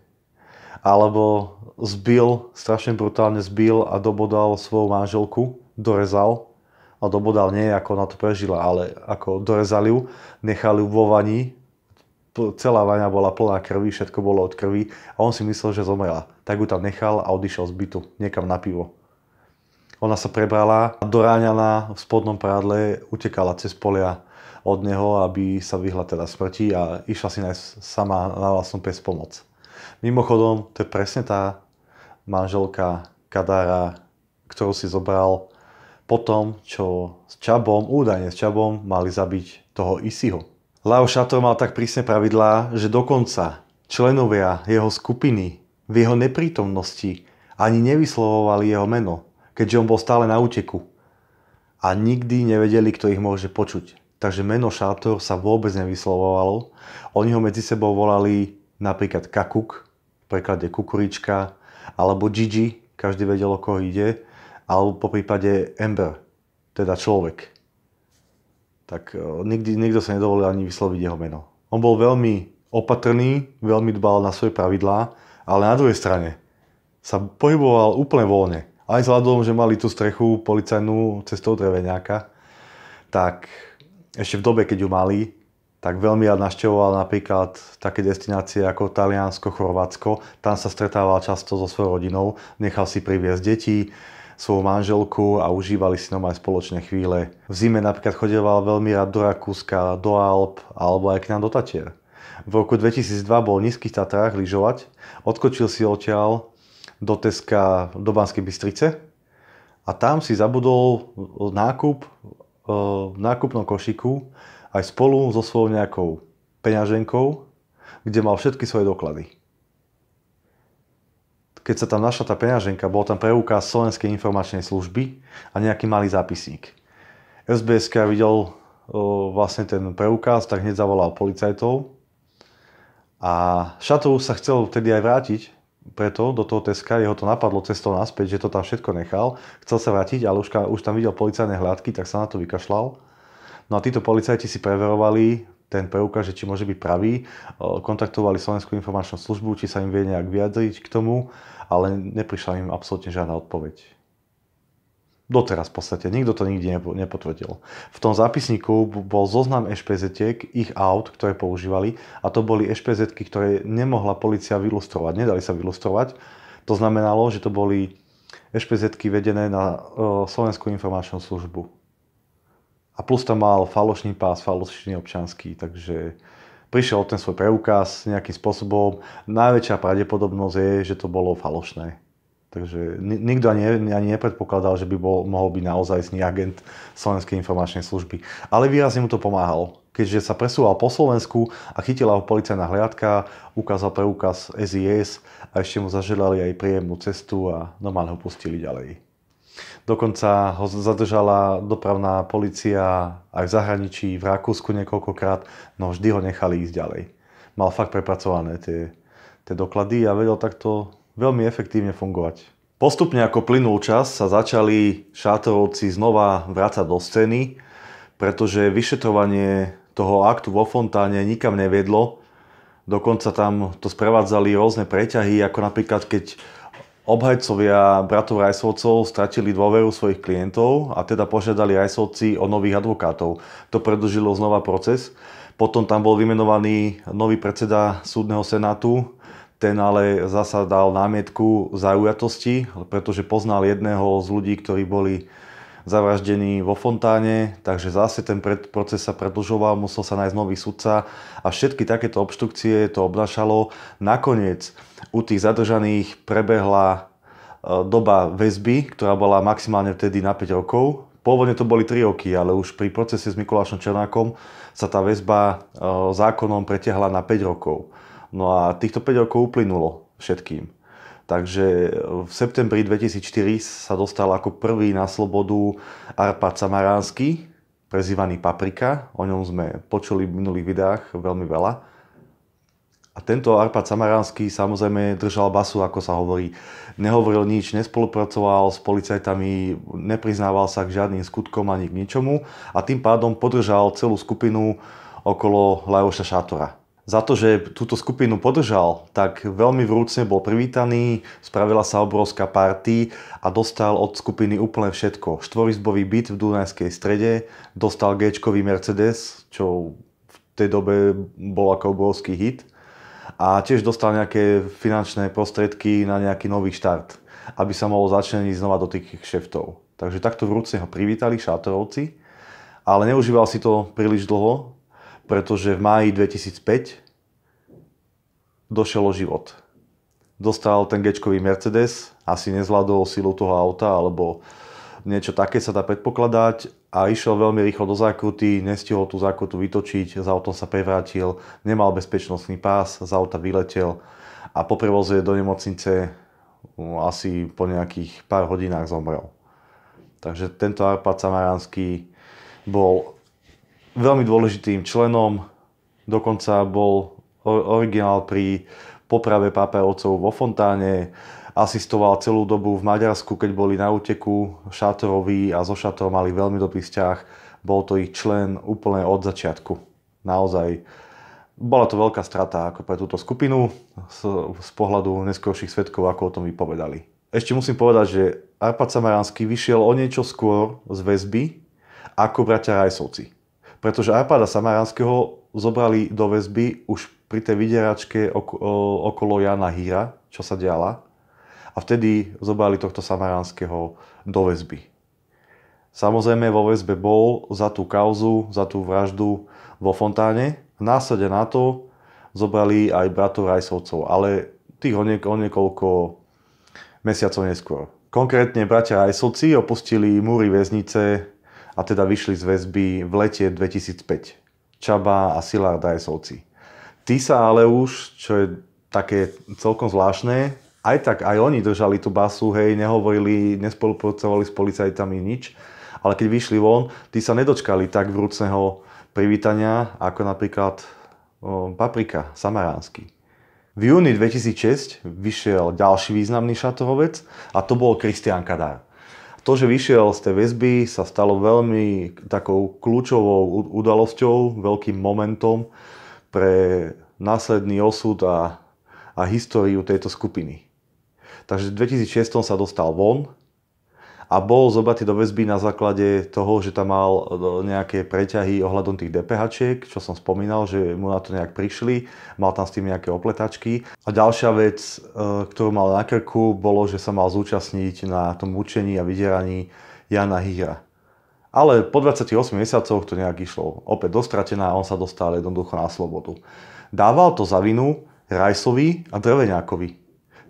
Alebo zbil, strašne brutálne zbil a dobodal svoju manželku, dorezal. A dobodal nie, ako ona to prežila, ale ako dorezali ju, nechali ju vo vani, celá vaňa bola plná krvi, všetko bolo od krvi a on si myslel, že zomrela. Tak ju tam nechal a odišiel z bytu, niekam na pivo. Ona sa prebrala, a doráňaná v spodnom prádle, utekala cez polia od neho, aby sa vyhla teda smrti a išla si nájsť sama na vlastnú pes pomoc. Mimochodom, to je presne tá manželka Kadára, ktorú si zobral po tom, čo s Čabom, údajne s Čabom, mali zabiť toho Isiho. Lao Šator mal tak prísne pravidlá, že dokonca členovia jeho skupiny v jeho neprítomnosti ani nevyslovovali jeho meno keďže on bol stále na úteku. A nikdy nevedeli, kto ich môže počuť. Takže meno Šátor sa vôbec nevyslovovalo. Oni ho medzi sebou volali napríklad Kakuk, v preklade Kukurička, alebo Gigi, každý vedel, o koho ide, alebo po prípade Ember, teda človek. Tak e, nikdy, nikto sa nedovolil ani vysloviť jeho meno. On bol veľmi opatrný, veľmi dbal na svoje pravidlá, ale na druhej strane sa pohyboval úplne voľne. Aj vzhľadom, že mali tú strechu policajnú cestou dreveňáka, tak ešte v dobe, keď ju mali, tak veľmi rád navštevoval napríklad také destinácie ako Taliansko, Chorvátsko. Tam sa stretával často so svojou rodinou, nechal si priviesť deti, svoju manželku a užívali si aj spoločné chvíle. V zime napríklad chodeval veľmi rád do Rakúska, do Alp alebo aj k nám do Tatier. V roku 2002 bol v Nízkych Tatrách lyžovať, odkočil si odtiaľ do Teska do Banskej Bystrice a tam si zabudol nákup v e, nákupnom košiku aj spolu so svojou nejakou peňaženkou, kde mal všetky svoje doklady. Keď sa tam našla tá peňaženka, bol tam preukaz Slovenskej informačnej služby a nejaký malý zápisník. SBSK videl e, vlastne ten preukaz, tak hneď zavolal policajtov. A Šatov sa chcel vtedy aj vrátiť, preto do toho Teska, jeho to napadlo cestou naspäť, že to tam všetko nechal, chcel sa vrátiť, ale už, už tam videl policajné hľadky, tak sa na to vykašľal. No a títo policajti si preverovali ten preukaz, že či môže byť pravý, e, kontaktovali Slovenskú informačnú službu, či sa im vie nejak vyjadriť k tomu, ale neprišla im absolútne žiadna odpoveď. Doteraz v podstate. Nikto to nikdy nepotvrdil. V tom zápisníku bol zoznam ešpezetiek, ich aut, ktoré používali a to boli ešpezetky, ktoré nemohla policia vylustrovať. Nedali sa vylustrovať. To znamenalo, že to boli ešpezetky vedené na e, Slovenskú informačnú službu. A plus tam mal falošný pás, falošný občanský, takže prišiel ten svoj preukaz nejakým spôsobom. Najväčšia pravdepodobnosť je, že to bolo falošné. Takže nikto ani, ani nepredpokladal, že by bol, mohol byť naozaj agent Slovenskej informačnej služby. Ale výrazne mu to pomáhalo. Keďže sa presúval po Slovensku a chytila ho policajná hliadka, ukázal preukaz SIS a ešte mu zaželali aj príjemnú cestu a normálne ho pustili ďalej. Dokonca ho zadržala dopravná policia aj v zahraničí, v Rakúsku niekoľkokrát, no vždy ho nechali ísť ďalej. Mal fakt prepracované tie, tie doklady a vedel takto veľmi efektívne fungovať. Postupne ako plynul čas sa začali šátorovci znova vrácať do scény, pretože vyšetrovanie toho aktu vo Fontáne nikam neviedlo. Dokonca tam to sprevádzali rôzne preťahy, ako napríklad keď obhajcovia bratov Rajsovcov stratili dôveru svojich klientov a teda požiadali Rajsovci o nových advokátov. To predlžilo znova proces. Potom tam bol vymenovaný nový predseda súdneho senátu, ten ale zasa dal námietku zaujatosti, pretože poznal jedného z ľudí, ktorí boli zavraždení vo Fontáne, takže zase ten proces sa predlžoval, musel sa nájsť nový sudca a všetky takéto obštrukcie to obnašalo. Nakoniec u tých zadržaných prebehla e, doba väzby, ktorá bola maximálne vtedy na 5 rokov. Pôvodne to boli 3 roky, ale už pri procese s Mikulášom Černákom sa tá väzba e, zákonom pretiahla na 5 rokov. No a týchto 5 rokov uplynulo všetkým. Takže v septembri 2004 sa dostal ako prvý na slobodu Arpad Samaránsky, prezývaný Paprika. O ňom sme počuli v minulých videách veľmi veľa. A tento Arpad Samaránsky samozrejme držal basu, ako sa hovorí. Nehovoril nič, nespolupracoval s policajtami, nepriznával sa k žiadnym skutkom ani k ničomu a tým pádom podržal celú skupinu okolo Lajoša Šátora za to, že túto skupinu podržal, tak veľmi vrúcne bol privítaný, spravila sa obrovská party a dostal od skupiny úplne všetko. Štvorizbový byt v Dunajskej strede, dostal g Mercedes, čo v tej dobe bol ako obrovský hit a tiež dostal nejaké finančné prostriedky na nejaký nový štart, aby sa mohol začleniť znova do tých šeftov. Takže takto vrúcne ho privítali šátorovci, ale neužíval si to príliš dlho, pretože v máji 2005 došlo život. Dostal ten gečkový Mercedes, asi nezvládol silu toho auta, alebo niečo také sa dá predpokladať a išiel veľmi rýchlo do zákruty, nestihol tú zákrutu vytočiť, za autom sa prevrátil, nemal bezpečnostný pás, z auta vyletel a po prevoze do nemocnice asi po nejakých pár hodinách zomrel. Takže tento Arpad Samaranský bol veľmi dôležitým členom, dokonca bol originál pri poprave otcov vo Fontáne, asistoval celú dobu v Maďarsku, keď boli na úteku Šátorovi a so Šátorom mali veľmi dobrý vzťah. Bol to ich člen úplne od začiatku. Naozaj bola to veľká strata ako pre túto skupinu z, z pohľadu neskorších svetkov, ako o tom vypovedali. Ešte musím povedať, že Arpad Samaranský vyšiel o niečo skôr z väzby ako bratia Rajsovci pretože Arpáda Samaranského zobrali do väzby už pri tej vyderačke okolo Jana Hýra, čo sa diala. A vtedy zobrali tohto Samaranského do väzby. Samozrejme vo väzbe bol za tú kauzu, za tú vraždu vo Fontáne. V následe na to zobrali aj bratov Rajsovcov, ale tých o, niek- o niekoľko mesiacov neskôr. Konkrétne bratia Rajsovci opustili múry väznice a teda vyšli z väzby v lete 2005. Čaba a Sila solci. Tí sa ale už, čo je také celkom zvláštne, aj tak aj oni držali tú basu, hej, nehovorili, nespolupracovali s policajtami nič, ale keď vyšli von, tí sa nedočkali tak vrúcneho privítania ako napríklad o, Paprika Samaránsky. V júni 2006 vyšiel ďalší významný šatorovec a to bol Kristián Kadár to, že vyšiel z tej väzby, sa stalo veľmi takou kľúčovou udalosťou, veľkým momentom pre následný osud a, a históriu tejto skupiny. Takže v 2006 sa dostal von a bol zobatý do väzby na základe toho, že tam mal e, nejaké preťahy ohľadom tých DPH, čo som spomínal, že mu na to nejak prišli, mal tam s tým nejaké opletačky. A ďalšia vec, e, ktorú mal na krku, bolo, že sa mal zúčastniť na tom mučení a vydieraní Jana Hýra. Ale po 28 mesiacoch to nejak išlo opäť dostratená a on sa dostal jednoducho na slobodu. Dával to za vinu Rajsovi a Dreveňákovi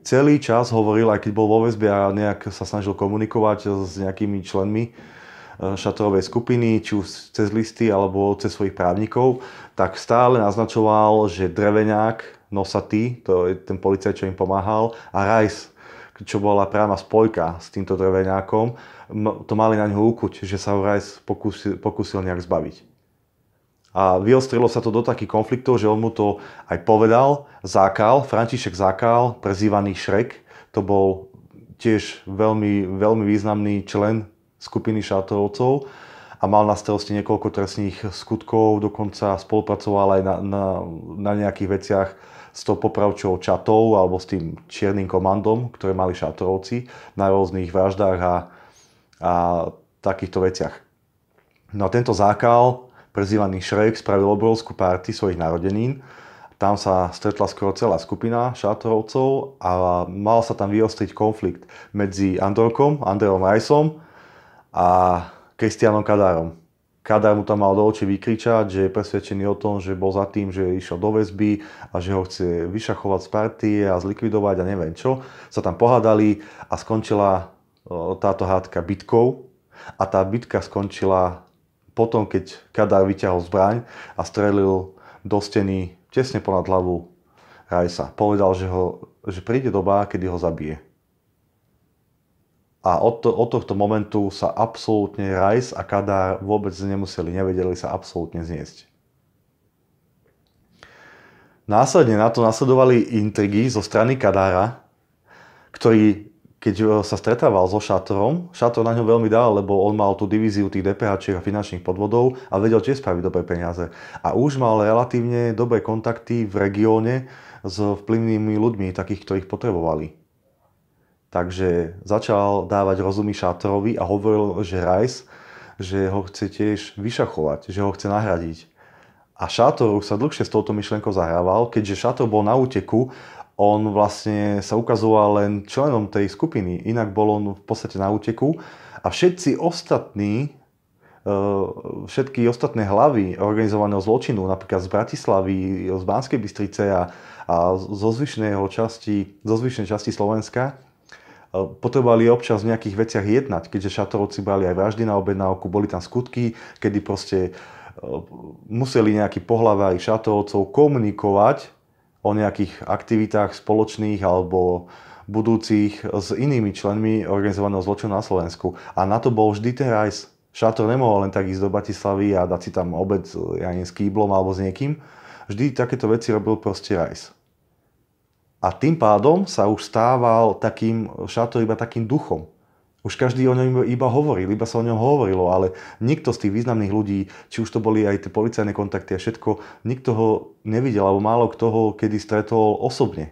celý čas hovoril, aj keď bol vo väzbe a nejak sa snažil komunikovať s nejakými členmi e, šatorovej skupiny, či už cez listy alebo cez svojich právnikov, tak stále naznačoval, že Dreveňák, Nosatý, to je ten policajt, čo im pomáhal, a Rajs, čo bola priama spojka s týmto Dreveňákom, to mali na ňu ukuť, že sa ho Rajs pokusil, pokusil nejak zbaviť a vyostrilo sa to do takých konfliktov, že on mu to aj povedal, Zákal, František Zákal, prezývaný Šrek, to bol tiež veľmi, veľmi významný člen skupiny šátorovcov a mal na starosti niekoľko trestných skutkov, dokonca spolupracoval aj na, na, na nejakých veciach s tou popravčou čatov alebo s tým čiernym komandom, ktoré mali šátorovci na rôznych vraždách a, a takýchto veciach. No a tento zákal prezývaný Šrek spravil obrovskú párty svojich narodenín. Tam sa stretla skoro celá skupina šátorovcov a mal sa tam vyostriť konflikt medzi Andorkom, Andreom Rajsom a Kristianom Kadárom. Kadár mu tam mal do očí vykričať, že je presvedčený o tom, že bol za tým, že išiel do väzby a že ho chce vyšachovať z party a zlikvidovať a neviem čo. Sa tam pohádali a skončila táto hádka bitkou a tá bitka skončila potom, keď Kadar vyťahol zbraň a strelil do steny tesne ponad hlavu Rajsa. Povedal, že, ho, že príde doba, kedy ho zabije. A od, to, od tohto momentu sa absolútne Rajs a kadar vôbec nemuseli, nevedeli sa absolútne zniesť. Následne na to nasledovali intrigy zo strany Kadára, ktorý keď eh, sa stretával so Šatorom, Šator na ňo veľmi dal, lebo on mal tú divíziu tých DPH a finančných podvodov a vedel tiež spraviť dobré peniaze. A už mal relatívne dobré kontakty v regióne s vplyvnými ľuďmi, takých, ktorých potrebovali. Takže začal dávať rozumy Šátorovi a hovoril, že Rice, že ho chce tiež vyšachovať, že ho chce nahradiť. A Šátor už sa dlhšie s touto myšlienkou zahrával, keďže Šátor bol na úteku on vlastne sa ukazoval len členom tej skupiny, inak bol on v podstate na úteku a všetci ostatní, e, všetky ostatné hlavy organizovaného zločinu, napríklad z Bratislavy, z Banskej Bystrice a, a zo, zvyšného časti, zo zvyšnej časti Slovenska, e, potrebovali občas v nejakých veciach jednať, keďže šatorovci brali aj vraždy na objednávku, boli tam skutky, kedy proste e, museli nejakí pohľavári šatorovcov komunikovať o nejakých aktivitách spoločných alebo budúcich s inými členmi organizovaného zločinu na Slovensku. A na to bol vždy ten rajs. Šátor nemohol len tak ísť do Bratislavy a dať si tam obed ja neviem, s kýblom alebo s niekým. Vždy takéto veci robil proste rajs. A tým pádom sa už stával takým, šátor iba takým duchom. Už každý o ňom iba hovoril, iba sa o ňom hovorilo, ale nikto z tých významných ľudí, či už to boli aj tie policajné kontakty a všetko, nikto ho nevidel, alebo málo kto ho kedy stretol osobne.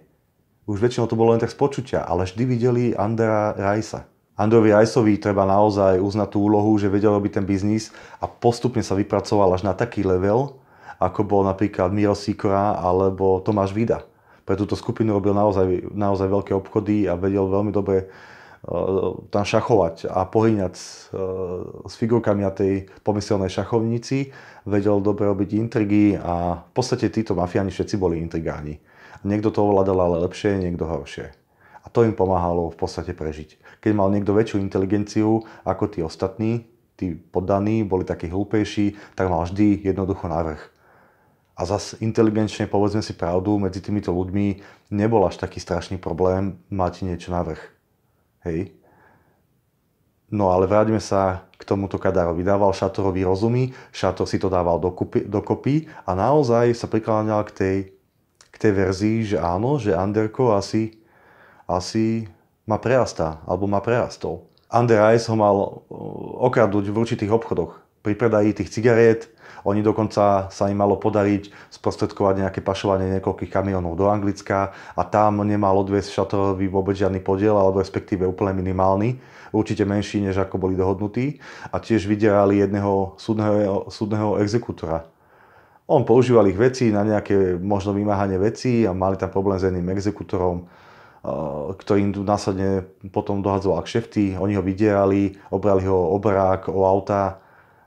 Už väčšinou to bolo len tak z počutia, ale vždy videli Andra Rajsa. Androvi Rajsovi treba naozaj uznať tú úlohu, že vedel robiť ten biznis a postupne sa vypracoval až na taký level, ako bol napríklad Miro Sikora alebo Tomáš Vida. Pre túto skupinu robil naozaj, naozaj veľké obchody a vedel veľmi dobre E, tam šachovať a pohyňať s, e, s figurkami na tej pomyselnej šachovnici, vedel dobre robiť intrigy a v podstate títo mafiáni všetci boli intrigáni. Niekto to ovládal ale lepšie, niekto horšie. A to im pomáhalo v podstate prežiť. Keď mal niekto väčšiu inteligenciu ako tí ostatní, tí poddaní, boli takí hlúpejší, tak mal vždy jednoducho návrh. A zase inteligenčne, povedzme si pravdu, medzi týmito ľuďmi nebol až taký strašný problém mať niečo navrh Hej. No ale vráťme sa k tomuto Kadárovi. Dával Šatorovi rozumy, Šator si to dával dokopy, dokopy a naozaj sa prikláňal k tej, k tej verzii, že áno, že Anderko asi, asi ma prerastá, alebo ma prerastol. Ander Rice ho mal eh, okradnúť v určitých obchodoch pri predaji tých cigariet, oni dokonca sa im malo podariť sprostredkovať nejaké pašovanie niekoľkých kamionov do Anglicka a tam nemal odviesť šatorový vôbec žiadny podiel, alebo respektíve úplne minimálny, určite menší, než ako boli dohodnutí. A tiež vydierali jedného súdneho, súdneho exekútora, on používal ich veci na nejaké možno vymáhanie veci a mali tam problém s jedným exekutorom, eh, ktorý im následne potom dohadzoval kšefty. Oni ho vydierali, obrali ho obrák, o auta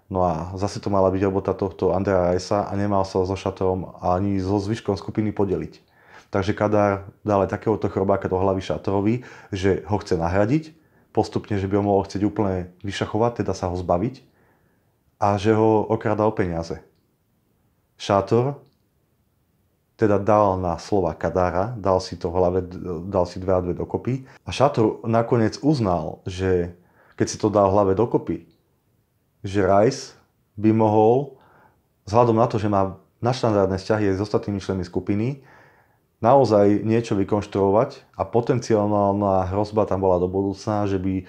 No a zase to mala byť robota tohto Andrea Rajsa a nemal sa so šatom ani so zvyškom skupiny podeliť. Takže Kadar dal aj takéhoto chrobáka do hlavy Šatrovi, že ho chce nahradiť, postupne, že by ho mohol chcieť úplne vyšachovať, teda sa ho zbaviť a že ho okráda o peniaze. Šátor teda dal na slova Kadára, dal si to v hlave, dal si dve a dve dokopy a Šátor nakoniec uznal, že keď si to dal v hlave dokopy, že Rice by mohol, vzhľadom na to, že má naštandardné vzťahy aj s ostatnými členmi skupiny, naozaj niečo vykonštruovať a potenciálna hrozba tam bola do budúcna, že by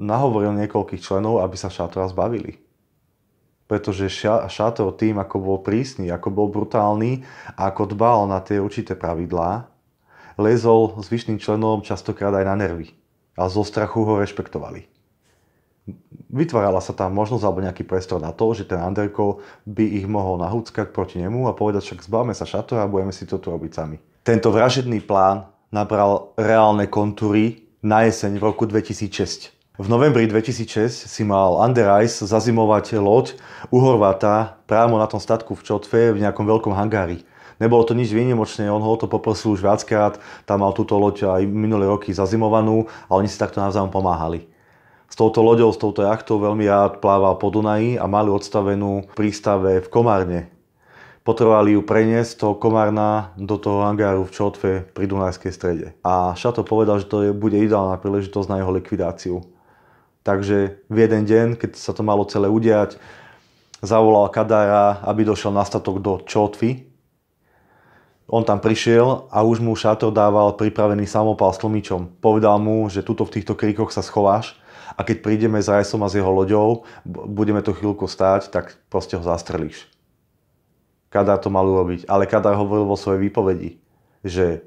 nahovoril niekoľkých členov, aby sa Šátora zbavili. Pretože Šátor tým, ako bol prísny, ako bol brutálny a ako dbal na tie určité pravidlá, lezol zvyšným členom častokrát aj na nervy. A zo strachu ho rešpektovali vytvárala sa tam možnosť alebo nejaký priestor na to, že ten Anderko by ich mohol nahúckať proti nemu a povedať, však zbavme sa šatora a budeme si to tu robiť sami. Tento vražedný plán nabral reálne kontúry na jeseň v roku 2006. V novembri 2006 si mal Ander Ice zazimovať loď u Horváta právo na tom statku v Čotve v nejakom veľkom hangári. Nebolo to nič výnimočné, on ho to poprosil už viackrát, tam mal túto loď aj minulé roky zazimovanú a oni si takto navzájom pomáhali s touto loďou, s touto jachtou veľmi rád plával po Dunaji a mali odstavenú prístave v Komárne. Potrebovali ju preniesť z toho Komárna do toho hangáru v Čotve pri Dunajskej strede. A Šato povedal, že to je, bude ideálna príležitosť na jeho likvidáciu. Takže v jeden deň, keď sa to malo celé udiať, zavolal Kadára, aby došiel na statok do Čotvy. On tam prišiel a už mu Šato dával pripravený samopal s tlmičom. Povedal mu, že tuto v týchto kríkoch sa schováš, a keď prídeme za Jesom a s jeho loďou, budeme to chvíľku stáť, tak proste ho zastrelíš. Kadar to mal urobiť. Ale Kadar hovoril vo svojej výpovedi, že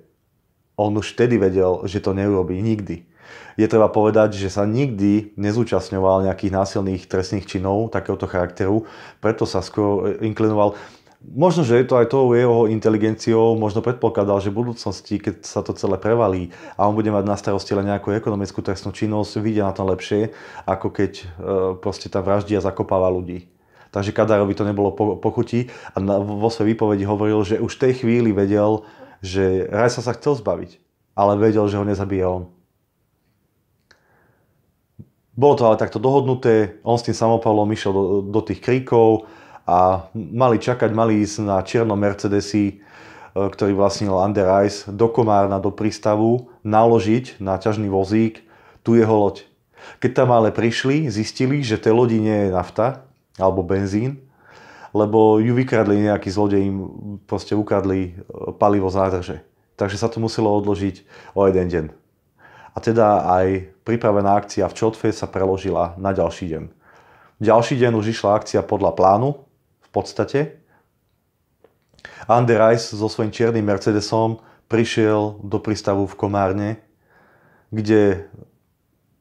on už vtedy vedel, že to neurobí nikdy. Je treba povedať, že sa nikdy nezúčastňoval nejakých násilných trestných činov takéhoto charakteru, preto sa skôr e, inklinoval Možno, že je to aj tou jeho inteligenciou, možno predpokladal, že v budúcnosti, keď sa to celé prevalí a on bude mať na starosti len nejakú ekonomickú trestnú činnosť, vidia na to lepšie, ako keď e, proste tam vraždí a zakopáva ľudí. Takže Kadárovi to nebolo po, pochutí a na, vo svojej výpovedi hovoril, že už v tej chvíli vedel, že Raj sa chcel zbaviť, ale vedel, že ho nezabije on. Bolo to ale takto dohodnuté, on s tým samopalom išiel do, do tých kríkov, a mali čakať, mali ísť na čierno Mercedesy, e, ktorý vlastnil Under Ice, do Komárna, do prístavu, naložiť na ťažný vozík tu jeho loď. Keď tam ale prišli, zistili, že tej lodi nie je nafta alebo benzín, lebo ju vykradli nejaký zlodej, im proste ukradli e, palivo z nádrže. Takže sa to muselo odložiť o jeden deň. A teda aj pripravená akcia v Čotfe sa preložila na ďalší deň. Ďalší deň už išla akcia podľa plánu, podstate. Andy Rice so svojím čiernym Mercedesom prišiel do prístavu v Komárne, kde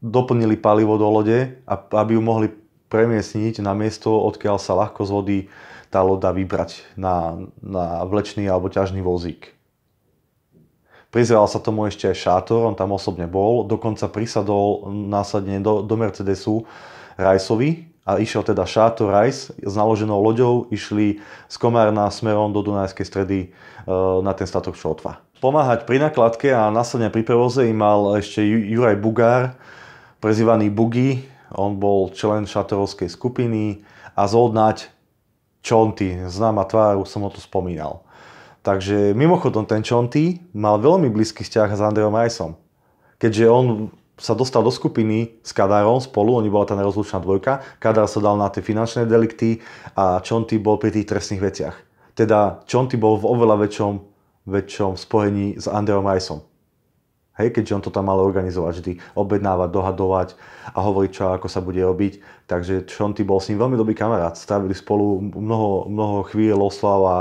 doplnili palivo do lode, aby ju mohli premiesniť na miesto, odkiaľ sa ľahko z vody tá loda vybrať na, na vlečný alebo ťažný vozík. Prizeral sa tomu ešte aj Šátor, on tam osobne bol, dokonca prisadol následne do, do Mercedesu Rajsovi, a išiel teda Šáto Rajs s naloženou loďou, išli z Komárna smerom do Dunajskej stredy e, na ten statok, Šotva. Pomáhať pri nakladke a následne pri prevoze im mal ešte Juraj Bugár, prezývaný Bugi, on bol člen šatorovskej skupiny a zolnať Čonty, známa tvár, už som ho tu spomínal. Takže mimochodom ten Čonty mal veľmi blízky vzťah s Andreom Rajsom, keďže on sa dostal do skupiny s Kadarom spolu, oni bola tá nerozlučná dvojka, Kadar sa dal na tie finančné delikty a Čonty bol pri tých trestných veciach. Teda Čonty bol v oveľa väčšom, väčšom spojení s Andreom Rajsom. Hej, keďže on to tam mal organizovať vždy, objednávať, dohadovať a hovoriť, čo ako sa bude robiť. Takže Čonty bol s ním veľmi dobrý kamarát. Strávili spolu mnoho, mnoho chvíľ, oslav a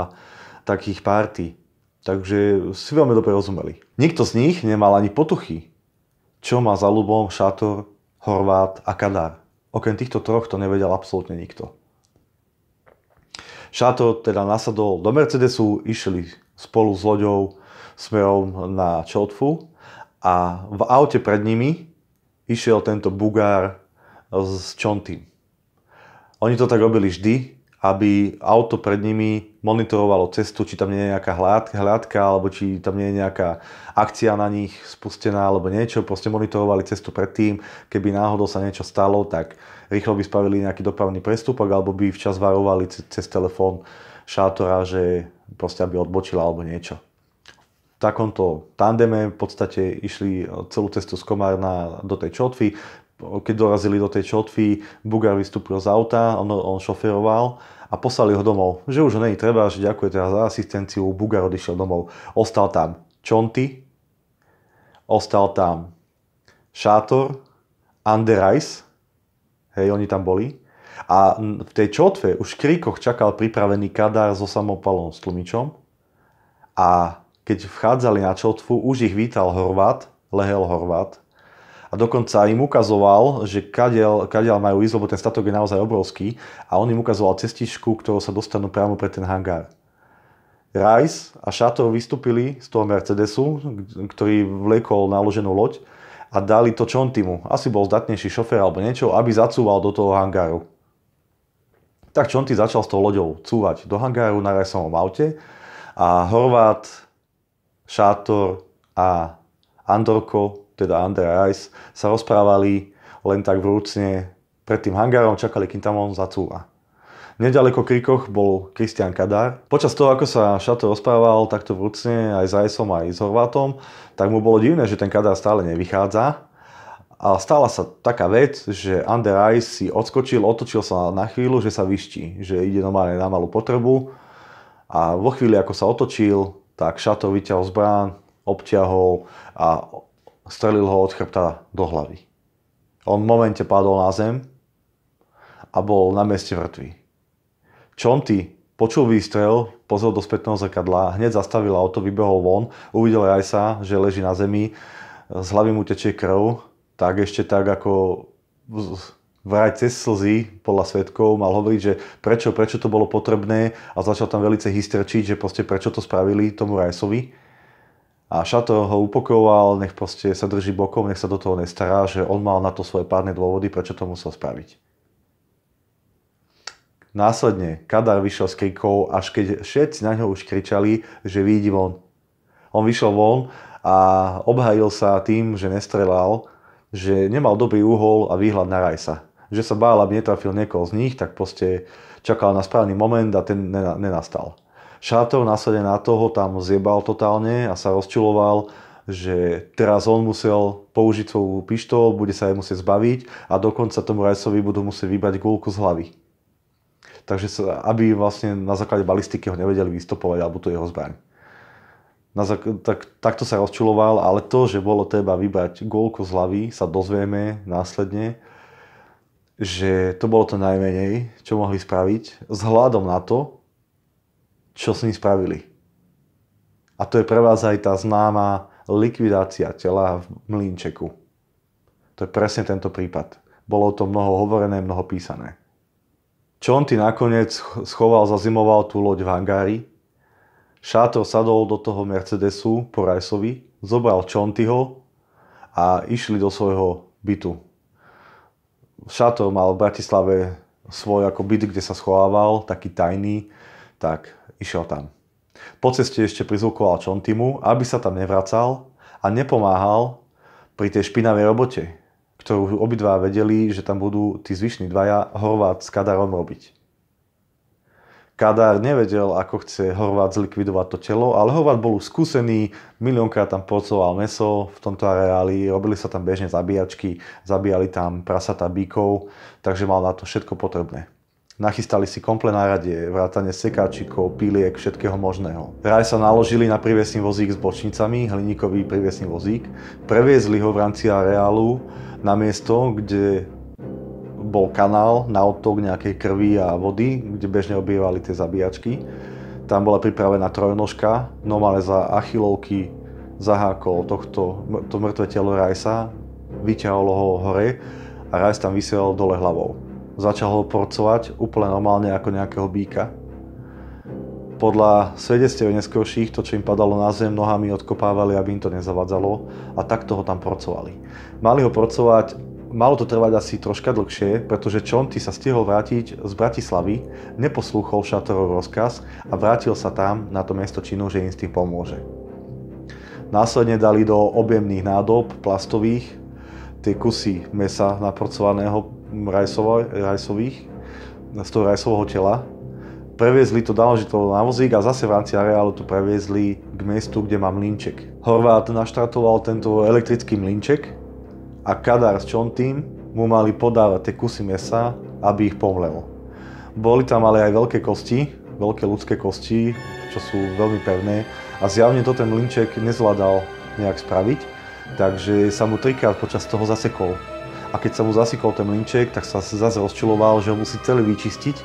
takých párty. Takže si veľmi dobre rozumeli. Nikto z nich nemal ani potuchy, čo má za ľubom Šátor, Horvát a Kadar. Okrem týchto troch to nevedel absolútne nikto. Šátor teda nasadol do Mercedesu, išli spolu s loďou smerom na Čotfu a v aute pred nimi išiel tento bugár s Čontým. Oni to tak robili vždy, aby auto pred nimi monitorovalo cestu, či tam nie je nejaká hľadka, alebo či tam nie je nejaká akcia na nich spustená alebo niečo. Proste monitorovali cestu predtým. Keby náhodou sa niečo stalo, tak rýchlo by spravili nejaký dopravný prestupok alebo by včas varovali cez telefón šátora, že proste aby odbočila alebo niečo. V takomto tandeme v podstate išli e, celú cestu z Komárna do tej Čotvy keď dorazili do tej čotvy, Bugar vystúpil z auta, on, on šoféroval a poslali ho domov. Že už ho není treba, že ďakuje teda za asistenciu, Bugar odišiel domov. Ostal tam Čonty, ostal tam Šátor, Anderajs, hej, oni tam boli. A v tej čotve už v kríkoch čakal pripravený kadár so samopalom s tlmičom. A keď vchádzali na čotvu, už ich vítal Horvát, Lehel Horvát, a dokonca im ukazoval, že kadiaľ, kadiaľ majú ísť, lebo ten statok je naozaj obrovský a on im ukazoval cestičku, ktorou sa dostanú priamo pre ten hangár. Rice a Šatov vystúpili z toho Mercedesu, ktorý vlekol naloženú loď a dali to týmu. Asi bol zdatnejší šofér alebo niečo, aby zacúval do toho hangáru. Tak Čonty začal s tou loďou cúvať do hangáru na Rajsovom aute a Horvát, Šátor a Andorko teda Andrea Rice, sa rozprávali len tak vrúcne pred tým hangárom, čakali, kým tam on zacúva. Nedaleko Krikoch bol Kristian Kadár. Počas toho, ako sa Šato rozprával takto vrúcne aj s Rajsom, aj s Horvátom, tak mu bolo divné, že ten Kadár stále nevychádza. A stala sa taká vec, že Ander Rice si odskočil, otočil sa na chvíľu, že sa vyští, že ide normálne na malú potrebu. A vo chvíli, ako sa otočil, tak Šato vyťahol zbrán, obťahol a strelil ho od chrbta do hlavy. On v momente padol na zem a bol na mieste mŕtvy. Čonty počul výstrel, pozrel do spätného zrkadla, hneď zastavil auto, vybehol von, uvidel aj sa, že leží na zemi, z hlavy mu tečie krv, tak ešte tak ako vraj cez slzy, podľa svetkov, mal hovoriť, že prečo, prečo to bolo potrebné a začal tam veľmi hysterčiť, že proste prečo to spravili tomu Rajsovi a Šato ho upokoval, nech proste sa drží bokom, nech sa do toho nestará, že on mal na to svoje pádne dôvody, prečo to musel spraviť. Následne Kadar vyšiel s krikou, až keď všetci na ňo už kričali, že vyjdi von. On vyšiel von a obhajil sa tým, že nestrelal, že nemal dobrý úhol a výhľad na Rajsa. Že sa bál, aby netrafil niekoho z nich, tak proste čakal na správny moment a ten nenastal. Šátov následne na toho tam zjebal totálne a sa rozčuloval, že teraz on musel použiť svoju pištol, bude sa aj musieť zbaviť a dokonca tomu rajcovi budú musieť vybrať gulku z hlavy. Takže sa, aby vlastne na základe balistiky ho nevedeli vystopovať alebo tu jeho zbraň. Na zak- tak, takto sa rozčuloval, ale to, že bolo treba vybrať gólku z hlavy, sa dozvieme následne, že to bolo to najmenej, čo mohli spraviť, vzhľadom na to, čo s ním spravili. A to je pre vás aj tá známa likvidácia tela v mlínčeku. To je presne tento prípad. Bolo to mnoho hovorené, mnoho písané. Čo on nakoniec schoval, zazimoval tú loď v hangári, Šátor sadol do toho Mercedesu po Rajsovi, zobral Čontyho a išli do svojho bytu. Šátor mal v Bratislave svoj ako byt, kde sa schovával, taký tajný, tak išiel tam. Po ceste ešte prizvukoval Čontimu, aby sa tam nevracal a nepomáhal pri tej špinavej robote, ktorú obidva vedeli, že tam budú tí zvyšní dvaja Horvát s Kadarom robiť. Kadar nevedel, ako chce Horvát zlikvidovať to telo, ale Horvát bol skúsený, miliónkrát tam porcoval meso v tomto areáli, robili sa tam bežne zabíjačky, zabíjali tam prasata bíkov, takže mal na to všetko potrebné. Nachystali si komplé, náradie, vrátane sekáčikov, píliek, všetkého možného. Raj sa naložili na priviesný vozík s bočnicami, hliníkový priviesný vozík. Previezli ho v rámci areálu na miesto, kde bol kanál na odtok nejakej krvi a vody, kde bežne obievali tie zabíjačky. Tam bola pripravená trojnožka, normálne za achilovky, zahákol tohto, to mŕtve telo Rajsa, vyťahol ho hore a Rajs tam vysiel dole hlavou. Začal ho porcovať úplne normálne ako nejakého býka. Podľa svedectiev neskôrších, to čo im padalo na zem, nohami odkopávali, aby im to nezavadzalo a takto ho tam porcovali. Mali ho porcovať, malo to trvať asi troška dlhšie, pretože Čonty sa stihol vrátiť z Bratislavy, neposlúchol Šatorov rozkaz a vrátil sa tam na to miesto činu, že im s tým pomôže. Následne dali do objemných nádob plastových tie kusy mesa naporcovaného rajsovo, rajsových, z toho rajsového tela. Previezli to, daložili to na vozík a zase v rámci areálu to previezli k miestu, kde má mlinček. Horvát naštartoval tento elektrický mlinček a Kadar s Čontým mu mali podávať tie kusy mesa, aby ich pomlel. Boli tam ale aj veľké kosti, veľké ľudské kosti, čo sú veľmi pevné a zjavne to ten mlinček nezvládal nejak spraviť, takže sa mu trikrát počas toho zasekol a keď sa mu zasykol ten mlinček, tak sa zase rozčiloval, že ho musí celý vyčistiť,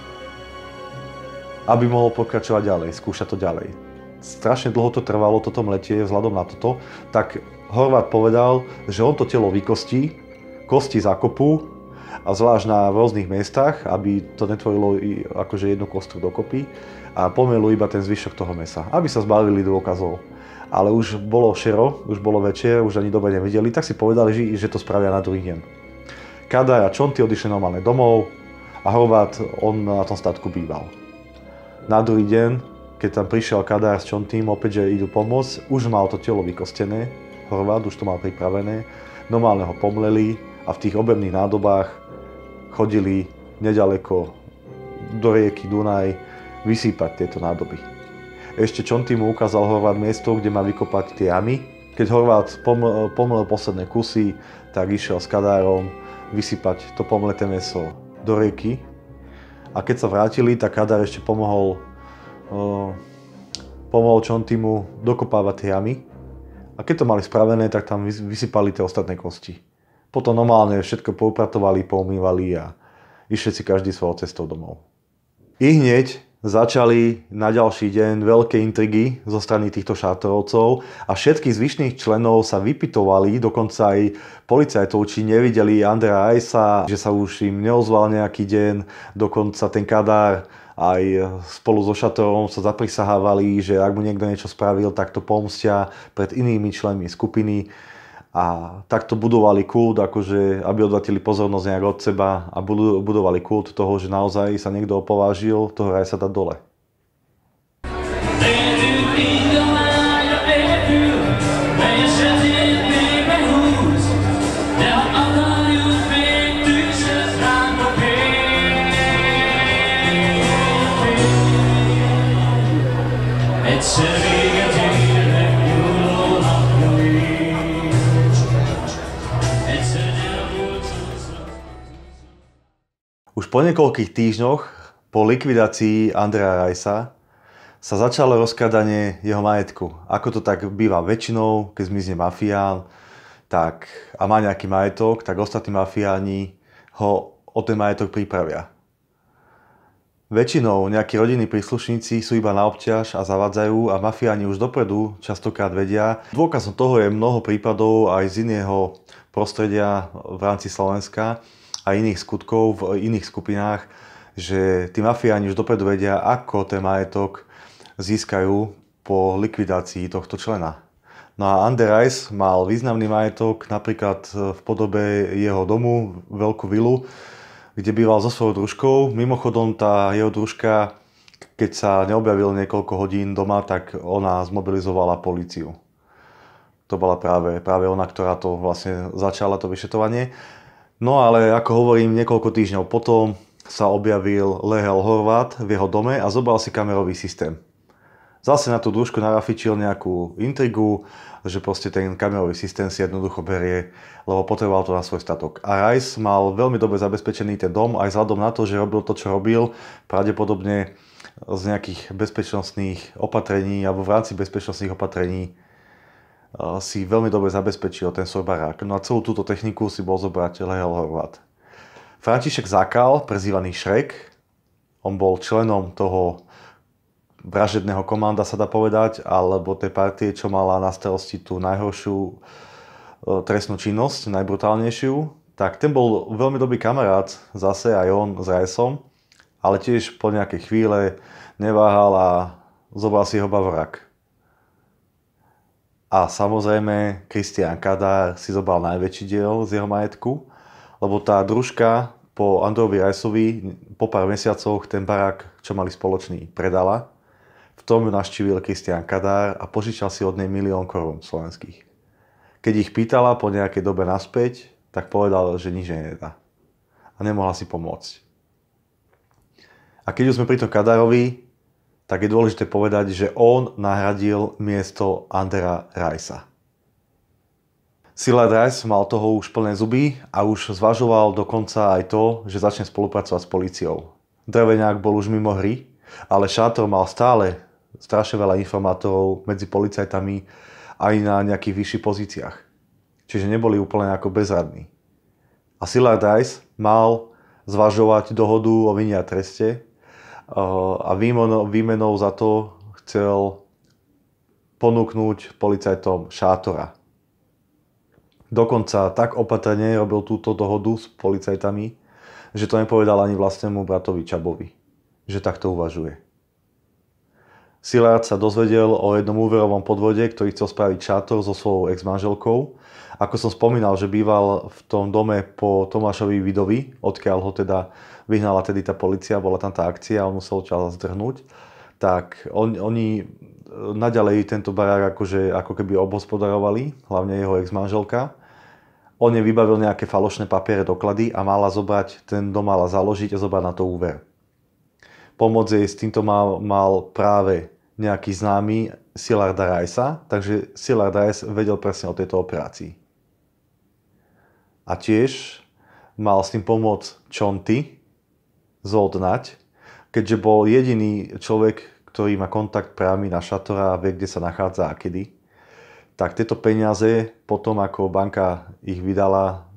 aby mohol pokračovať ďalej, skúšať to ďalej. Strašne dlho to trvalo, toto mletie, vzhľadom na toto, tak horvát povedal, že on to telo vykostí, kosti zakopú, a zvlášť na rôznych miestach, aby to netvorilo akože jednu kostru dokopy a pomelú iba ten zvyšok toho mesa, aby sa zbavili dôkazov ale už bolo šero, už bolo večer, už ani dobre nevideli, tak si povedali, že to spravia na druhý deň. Kada a Čonty odišli normálne domov a Horvát, on na tom statku býval. Na druhý deň, keď tam prišiel Kadár s Čontým, opäť, že idú pomôcť, už mal to telo vykostené, Horvát už to mal pripravené, normálne ho pomleli a v tých objemných nádobách chodili nedaleko do rieky Dunaj vysýpať tieto nádoby. Ešte Čonty mu ukázal Horvát miesto, kde má vykopať tie jamy. Keď Horvát pomlel posledné kusy, tak išiel s Kadárom vysypať to pomleté meso do rieky. A keď sa vrátili, tak Hadar ešte pomohol, uh, pomohol Čontimu dokopávať tie jamy. A keď to mali spravené, tak tam vysypali tie ostatné kosti. Potom normálne všetko poupratovali, poumývali a išli si každý svojou cestou domov. I hneď začali na ďalší deň veľké intrigy zo strany týchto šátorovcov a všetkých zvyšných členov sa vypitovali, dokonca aj policajtov, či nevideli Andrea Ajsa, že sa už im neozval nejaký deň, dokonca ten kadár aj spolu so Šatorom sa zaprisahávali, že ak mu niekto niečo spravil, tak to pomstia pred inými členmi skupiny a takto budovali kult, akože, aby odvratili pozornosť nejak od seba a budovali kult toho, že naozaj sa niekto opovážil, toho aj sa dá dole. Už po niekoľkých týždňoch po likvidácii Andrea Rajsa sa začalo rozkradanie jeho majetku. Ako to tak býva väčšinou, keď zmizne mafián tak, a má nejaký majetok, tak ostatní mafiáni ho o ten majetok pripravia. Väčšinou nejakí rodinní príslušníci sú iba na obťaž a zavadzajú a mafiáni už dopredu častokrát vedia. Dôkazom toho je mnoho prípadov aj z iného prostredia v rámci Slovenska, a iných skutkov v iných skupinách, že tí mafiáni už dopredu vedia, ako ten majetok získajú po likvidácii tohto člena. No a Ander Rice mal významný majetok napríklad e, v podobe jeho domu, veľkú vilu, kde býval so svojou družkou. Mimochodom tá jeho družka, keď sa neobjavil niekoľko hodín doma, tak ona zmobilizovala políciu. To bola práve, práve ona, ktorá to vlastne začala to vyšetovanie. No ale ako hovorím, niekoľko týždňov potom sa objavil Lehel Horvat v jeho dome a zobral si kamerový systém. Zase na tú družku narafičil nejakú intrigu, že proste ten kamerový systém si jednoducho berie, lebo potreboval to na svoj statok. A Rice mal veľmi dobre zabezpečený ten dom, aj vzhľadom na to, že robil to, čo robil, pravdepodobne z nejakých bezpečnostných opatrení alebo v rámci bezpečnostných opatrení si veľmi dobre zabezpečil ten svoj barák. No a celú túto techniku si bol zobrať Lehel Horvat. František Zakal, prezývaný Šrek, on bol členom toho vražedného komanda, sa dá povedať, alebo tej partie, čo mala na starosti tú najhoršiu e, trestnú činnosť, najbrutálnejšiu, tak ten bol veľmi dobrý kamarát, zase aj on s Rajsom, ale tiež po nejakej chvíle neváhal a zobral si ho bavorak. A samozrejme, Kristián Kadár si zobral najväčší diel z jeho majetku, lebo tá družka po Androvi Rajsovi po pár mesiacoch ten barák, čo mali spoločný, predala. V tom ju naštívil Kristián Kadár a požičal si od nej milión korún slovenských. Keď ich pýtala po nejakej dobe naspäť, tak povedal, že nič nedá. A nemohla si pomôcť. A keď už sme pri tom Kadárovi, tak je dôležité povedať, že on nahradil miesto Andera Rajsa. Sila Rice mal toho už plné zuby a už zvažoval dokonca aj to, že začne spolupracovať s policiou. Dreveňák bol už mimo hry, ale Šátor mal stále strašne veľa informátorov medzi policajtami aj na nejakých vyšších pozíciách. Čiže neboli úplne ako bezradní. A Sila Rice mal zvažovať dohodu o vinia treste, a výmenou, za to chcel ponúknuť policajtom šátora. Dokonca tak opatrne robil túto dohodu s policajtami, že to nepovedal ani vlastnému bratovi Čabovi, že takto uvažuje. Silárd sa dozvedel o jednom úverovom podvode, ktorý chcel spraviť šátor so svojou ex-manželkou. Ako som spomínal, že býval v tom dome po Tomášovi Vidovi, odkiaľ ho teda vyhnala tedy tá policia, bola tam tá akcia, on musel čas zdrhnúť, tak on, oni e, naďalej tento barák akože, ako keby obhospodarovali, hlavne jeho ex-manželka. On je vybavil nejaké falošné papiere, doklady a mala zobrať, ten dom mala založiť a zobrať na to úver. Pomoc jej s týmto mal, mal práve nejaký známy Silard Rajsa, takže Silard Rajs vedel presne o tejto operácii. A tiež mal s tým pomôcť Chonty, zodnať, keďže bol jediný človek, ktorý má kontakt priamy na šatora a vie, kde sa nachádza a kedy, tak tieto peniaze potom, ako banka ich vydala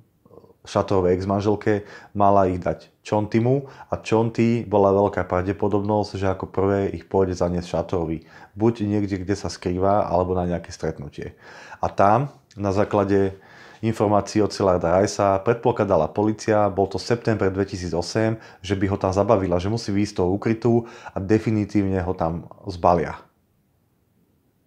šatovej ex-manželke, mala ich dať Čontimu a Čonty bola veľká pravdepodobnosť, že ako prvé ich pôjde zaniesť šatorovi. Buď niekde, kde sa skrýva, alebo na nejaké stretnutie. A tam na základe informácií od Celarda Rajsa predpokladala policia, bol to september 2008, že by ho tam zabavila, že musí výjsť toho ukrytu a definitívne ho tam zbalia.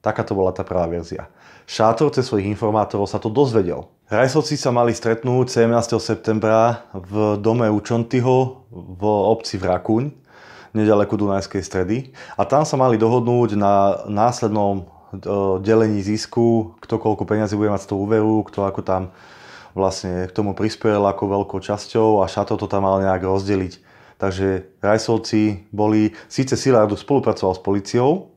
Taká to bola tá prvá verzia. Šátor cez svojich informátorov sa to dozvedel. Rajsovci sa mali stretnúť 17. septembra v dome Čontyho v obci Vrakuň, nedaleko Dunajskej stredy. A tam sa mali dohodnúť na následnom delení zisku, kto koľko peňazí bude mať z toho úveru, kto ako tam vlastne k tomu prispel ako veľkou časťou a šato to tam mal nejak rozdeliť. Takže rajsovci boli, síce Silardu spolupracoval s policiou,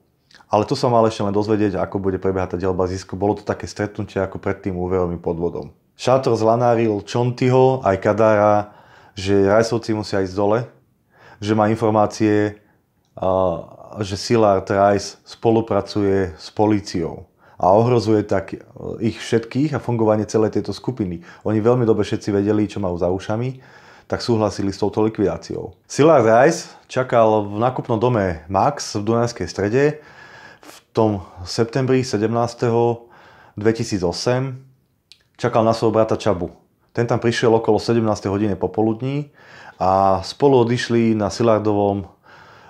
ale to sa mal ešte len dozvedieť, ako bude prebiehať tá delba zisku. Bolo to také stretnutie ako pred tým úverom podvodom. Šátor zlanáril Čontyho aj Kadára, že rajsovci musia ísť dole, že má informácie, že sila Rice spolupracuje s políciou a ohrozuje tak e, ich všetkých a fungovanie celej tejto skupiny. Oni veľmi dobre všetci vedeli, čo majú za ušami, tak súhlasili s touto likvidáciou. Sila Rice čakal v nákupnom dome Max v Dunajskej strede v tom septembri 17. 2008 čakal na svojho brata Čabu. Ten tam prišiel okolo 17. hodine popoludní a spolu odišli na Silardovom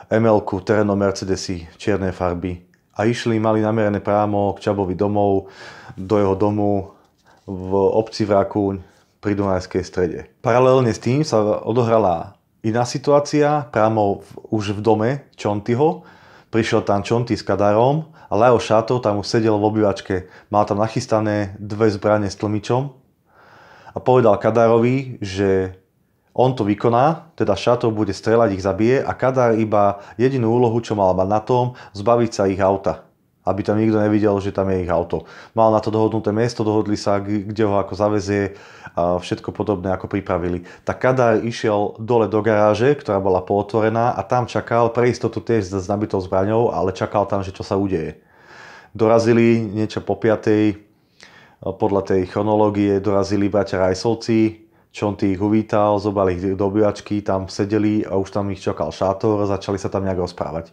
ML-ku, terénom Mercedesy, čierne farby. A išli, mali namerené prámo k Čabovi domov, do jeho domu v obci Vraku pri Dunajskej strede. Paralelne s tým sa odohrala iná situácia, prámo v, už v dome Čontyho. Prišiel tam Čonty s Kadarom a Leo Šato tam už sedel v obývačke. Mal tam nachystané dve zbranie s tlmičom a povedal Kadarovi, že on to vykoná, teda šatov bude strelať, ich zabije a Kadar iba jedinú úlohu, čo mal mať na tom, zbaviť sa ich auta aby tam nikto nevidel, že tam je ich auto. Mal na to dohodnuté miesto, dohodli sa, kde ho ako zavezie a všetko podobné, ako pripravili. Tak Kadar išiel dole do garáže, ktorá bola pootvorená a tam čakal, pre istotu tiež s nabitou zbraňou, ale čakal tam, že čo sa udeje. Dorazili niečo po piatej, podľa tej chronológie dorazili bratia Rajsovci, čo on tých uvítal, zobral ich do obyvačky, tam sedeli a už tam ich čakal šátor a začali sa tam nejak rozprávať.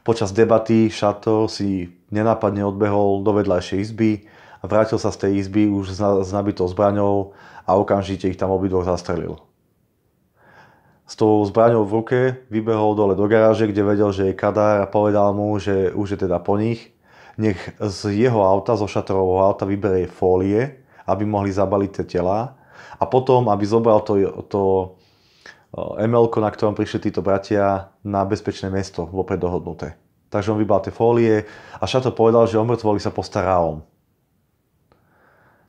Počas debaty šátor si nenápadne odbehol do vedľajšej izby a vrátil sa z tej izby už s nabitou zbraňou a okamžite ich tam obidvoch zastrelil. S tou zbraňou v ruke vybehol dole do garáže, kde vedel, že je kadár a povedal mu, že už je teda po nich. Nech z jeho auta, zo šatorového auta vyberie fólie, aby mohli zabaliť tie tela a potom, aby zobral to, to eh, ml na ktorom prišli títo bratia na bezpečné miesto, vopred dohodnuté. Takže on vybal tie fólie a Šato povedal, že o sa postará on.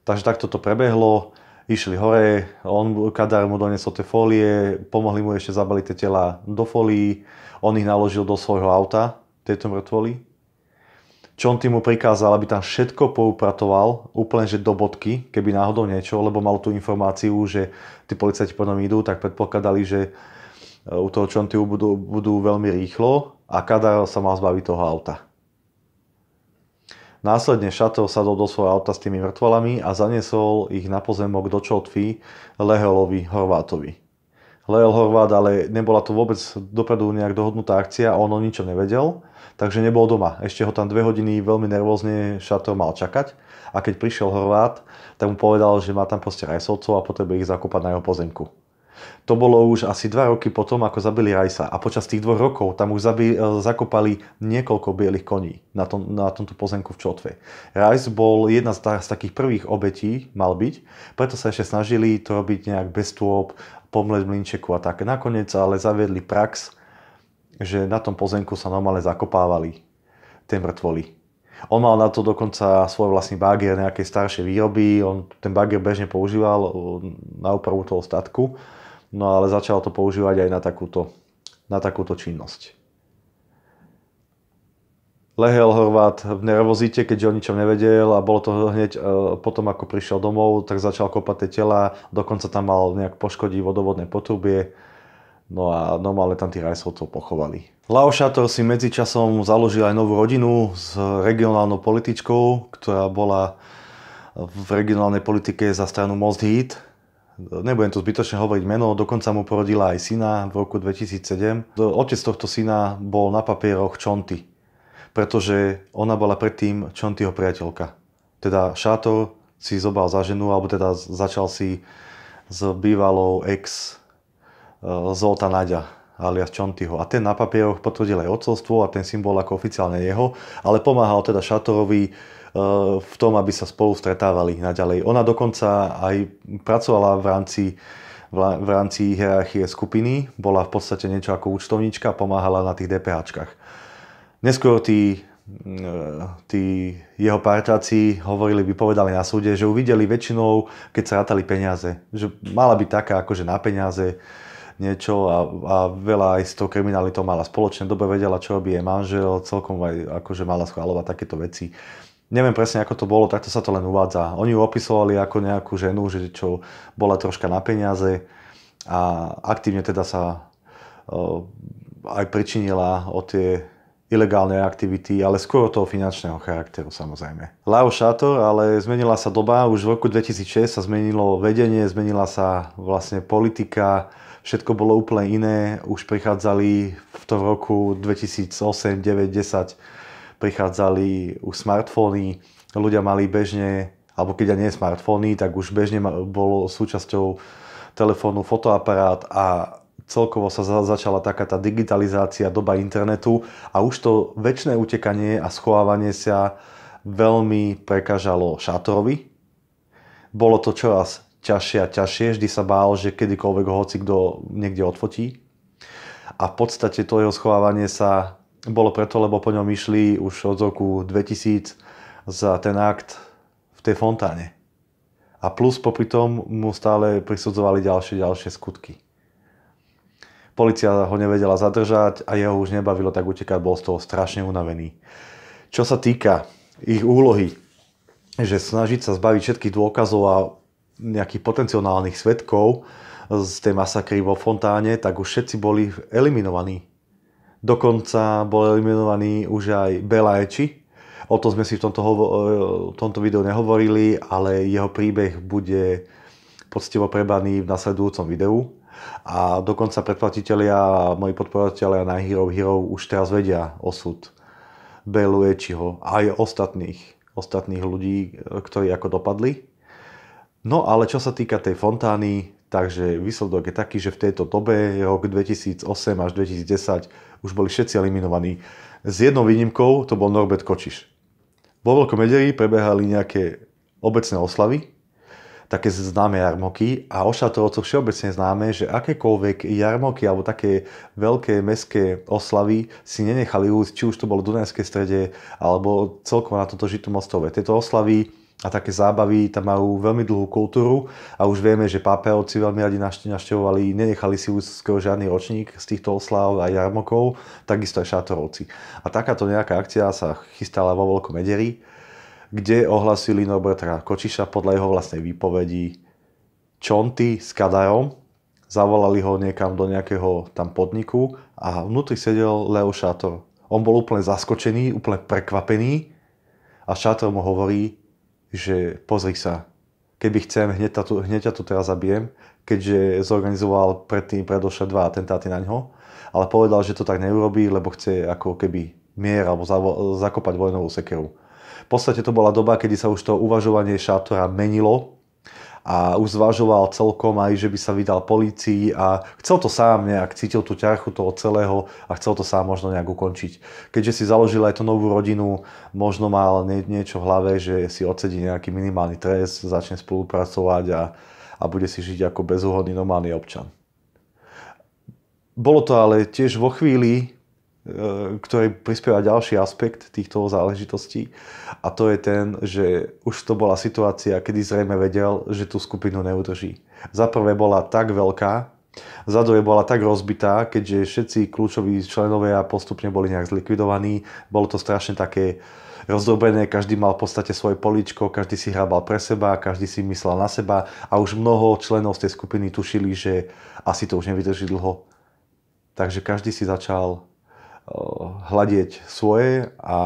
Takže takto to prebehlo, išli hore, on, Kadar mu doniesol tie fólie, pomohli mu ešte zabaliť tie tela do fólií, on ich naložil do svojho auta, tieto mŕtvoly, Čonty mu prikázal, aby tam všetko poupratoval, úplne že do bodky, keby náhodou niečo, lebo mal tú informáciu, že tí policajti po ňom idú, tak predpokladali, že e, u toho Čontiu budú, budú veľmi rýchlo a Kadar sa mal zbaviť toho auta. Následne Šatel sadol do svojho auta s tými mŕtvolami a zaniesol ich na pozemok do Čotvy Leholovi Horvátovi. Leel Horvát, ale nebola to vôbec dopredu nejak dohodnutá akcia a on o ničom nevedel, takže nebol doma. Ešte ho tam dve hodiny veľmi nervózne šatro mal čakať a keď prišiel Horvát, tak mu povedal, že má tam proste rajsovcov a potrebuje ich zakopať na jeho pozemku. To bolo už asi 2 roky potom, ako zabili Rajsa. A počas tých dvoch rokov tam už zabi, e, zakopali niekoľko bielých koní na, tom, na tomto pozemku v Čotve. Rajs bol jedna z, z takých prvých obetí, mal byť, preto sa ešte snažili to robiť nejak bez tôb, pomles mlinčeku a tak. Nakoniec ale zaviedli prax, že na tom pozemku sa normálne zakopávali tie mŕtvoly. On mal na to dokonca svoj vlastný bagier nejakej staršej výroby, on ten bagier bežne používal na úpravu toho statku, no ale začal to používať aj na takúto, na takúto činnosť lehel Horvát v nervozite, keďže o ničom nevedel a bolo to hneď e, potom, ako prišiel domov, tak začal kopať tie tela, dokonca tam mal nejak poškodí vodovodné potrubie. No a normálne tam tí rajsovcov pochovali. Laošátor si medzičasom založil aj novú rodinu s regionálnou političkou, ktorá bola v regionálnej politike za stranu Most Heat. Nebudem tu zbytočne hovoriť meno, dokonca mu porodila aj syna v roku 2007. Otec tohto syna bol na papieroch Čonty, pretože ona bola predtým Chontyho priateľka. Teda Šátor si zobral za ženu, alebo teda začal si s bývalou ex e, Zolta Nadia alias Chontyho. A ten na papieroch potvrdil aj odcovstvo a ten symbol ako oficiálne jeho, ale pomáhal teda Šátorovi e, v tom, aby sa spolu stretávali naďalej. Ona dokonca aj pracovala v rámci, v rámci hierarchie skupiny, bola v podstate niečo ako účtovníčka, pomáhala na tých DPHčkách. Neskôr tí, mm, tí jeho párťáci hovorili, by povedali na súde, že uvideli väčšinou, keď sa rátali peniaze. Že mala byť taká akože na peniaze niečo a, a veľa aj s tou kriminalitou mala spoločne. Dobre vedela, čo robí jej manžel, celkom aj akože mala schváľovať takéto veci. Neviem presne, ako to bolo, takto sa to len uvádza. Oni ju opisovali ako nejakú ženu, že čo bola troška na peniaze a aktívne teda sa eh, aj pričinila o tie ilegálnej aktivity, ale skôr toho finančného charakteru samozrejme. Lao Šátor, ale zmenila sa doba, už v roku 2006 sa zmenilo vedenie, zmenila sa vlastne politika, všetko bolo úplne iné, už prichádzali v tom roku 2008, 9, 10 prichádzali už smartfóny, ľudia mali bežne, alebo keď aj nie smartfóny, tak už bežne bolo súčasťou telefónu fotoaparát a celkovo sa za- začala taká tá digitalizácia, doba internetu a už to väčšie utekanie a schovávanie sa veľmi prekažalo šátorovi. Bolo to čoraz ťažšie a ťažšie, vždy sa bál, že kedykoľvek ho hoci kto niekde odfotí. A v podstate to jeho schovávanie sa bolo preto, lebo po ňom išli už od roku 2000 za ten akt v tej fontáne. A plus popri tom mu stále prisudzovali ďalšie, ďalšie skutky. Polícia ho nevedela zadržať a jeho už nebavilo tak utekať, bol z toho strašne unavený. Čo sa týka ich úlohy, že snažiť sa zbaviť všetkých dôkazov a nejakých potenciálnych svetkov z tej masakry vo Fontáne, tak už všetci boli eliminovaní. Dokonca bol eliminovaný už aj Eči. O tom sme si v tomto, hovo- v tomto videu nehovorili, ale jeho príbeh bude poctivo prebraný v nasledujúcom videu. A dokonca predplatitelia, moji podporovatelia na Hero Hero už teraz vedia osud Belu Ečiho a aj ostatných, ostatných ľudí, ktorí ako dopadli. No ale čo sa týka tej fontány, takže výsledok je taký, že v tejto dobe, rok 2008 až 2010, už boli všetci eliminovaní. S jednou výnimkou to bol Norbert Kočiš. Vo Veľkom prebehali nejaké obecné oslavy, také známe jarmoky a ošatrovcov všeobecne známe, že akékoľvek jarmoky alebo také veľké mestské oslavy si nenechali ujsť, či už to bolo v Dunajskej strede alebo celkovo na tomto žitu mostové. Tieto oslavy a také zábavy tam majú veľmi dlhú kultúru a už vieme, že pápeovci veľmi radi našťovali, nenechali si už skoro žiadny ročník z týchto oslav a jarmokov, takisto aj šátorovci. A takáto nejaká akcia sa chystala vo Veľkom Ederi kde ohlasili Norberta Kočiša podľa jeho vlastnej výpovedí Čonty s Kadajom. Zavolali ho niekam do nejakého tam podniku a vnútri sedel Leo Šátor. On bol úplne zaskočený, úplne prekvapený a Šátor mu hovorí, že pozri sa, keby chcem, hneď ťa tu, hneď ťa tu teraz zabijem, keďže zorganizoval predtým predošle dva atentáty na ňo, ale povedal, že to tak neurobí, lebo chce ako keby mier alebo zakopať vojnovú sekeru podstate to bola doba, kedy sa už to uvažovanie Šátora menilo a už zvažoval celkom aj, že by sa vydal polícii a chcel to sám nejak, cítil tú ťarchu toho celého a chcel to sám možno nejak ukončiť. Keďže si založil aj tú novú rodinu, možno mal niečo v hlave, že si odsedí nejaký minimálny trest, začne spolupracovať a, a bude si žiť ako bezúhodný normálny občan. Bolo to ale tiež vo chvíli, E, ktorej prispieva ďalší aspekt týchto záležitostí a to je ten, že už to bola situácia, kedy zrejme vedel, že tú skupinu neudrží. Za prvé bola tak veľká, za druhé bola tak rozbitá, keďže všetci kľúčoví členovia postupne boli nejak zlikvidovaní, bolo to strašne také rozdrobené, každý mal v podstate svoje poličko, každý si hrábal pre seba, každý si myslel na seba a už mnoho členov z tej skupiny tušili, že asi to už nevydrží dlho. Takže každý si začal hľadieť svoje a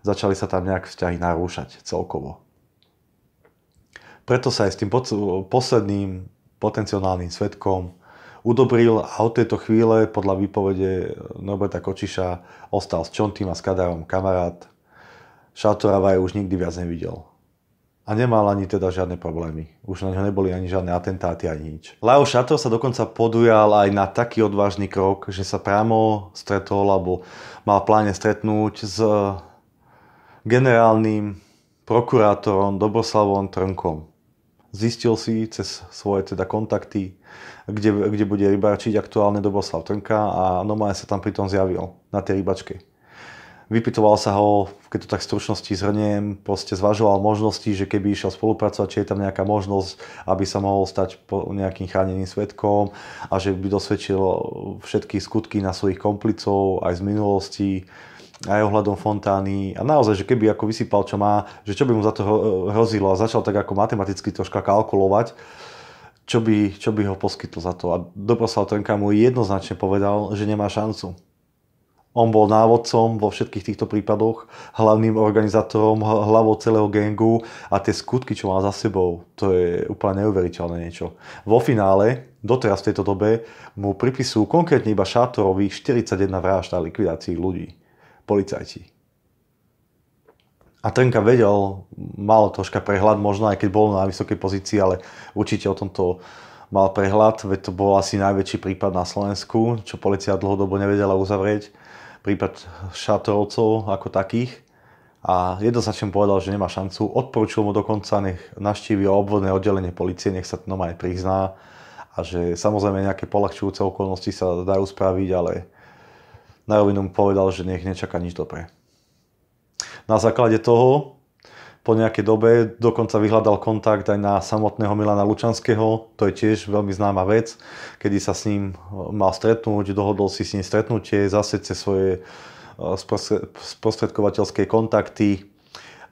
začali sa tam nejak vzťahy narúšať celkovo. Preto sa aj s tým posledným potenciálnym svetkom udobril a od tejto chvíle podľa výpovede Norberta Kočiša ostal s Čontým a s Kadarom kamarát. Vaj už nikdy viac nevidel a nemal ani teda žiadne problémy. Už na ňo neboli ani žiadne atentáty, ani nič. Leo Šatro sa dokonca podujal aj na taký odvážny krok, že sa priamo stretol, alebo mal pláne stretnúť s eh, generálnym prokurátorom Dobroslavom Trnkom. Zistil si cez svoje teda kontakty, kde, kde bude rybarčiť aktuálne Dobroslav Trnka a normálne sa tam pritom zjavil na tej rybačke. Vypytoval sa ho, keď to tak stručnosti zhrniem, proste zvažoval možnosti, že keby išiel spolupracovať, či je tam nejaká možnosť, aby sa mohol stať nejakým chráneným svetkom a že by dosvedčil všetky skutky na svojich komplicov aj z minulosti aj ohľadom fontány a naozaj, že keby ako vysypal, čo má, že čo by mu za to hrozilo a začal tak ako matematicky troška kalkulovať, čo by, čo by ho poskytlo za to. A doprosal Trnka mu jednoznačne povedal, že nemá šancu on bol návodcom vo všetkých týchto prípadoch, hlavným organizátorom, hlavou celého gengu a tie skutky, čo má za sebou, to je úplne neuveriteľné niečo. Vo finále, doteraz v tejto dobe, mu pripisujú konkrétne iba Šátorovi 41 vražd a likvidácií ľudí, policajti. A Trnka vedel, mal troška prehľad možno, aj keď bol na vysokej pozícii, ale určite o tomto mal prehľad, veď to bol asi najväčší prípad na Slovensku, čo policia dlhodobo nevedela uzavrieť prípad šatrovcov ako takých a jednoznačne povedal, že nemá šancu. Odporúčil mu dokonca, nech naštívi obvodné oddelenie policie, nech sa to aj prizná a že samozrejme nejaké polahčujúce okolnosti sa dajú spraviť, ale na rovinu mu povedal, že nech nečaká nič dobré. Na základe toho po nejakej dobe dokonca vyhľadal kontakt aj na samotného Milana Lučanského, to je tiež veľmi známa vec, kedy sa s ním e, mal stretnúť, dohodol si s ním stretnutie, zase cez svoje e, sprostredkovateľské kontakty.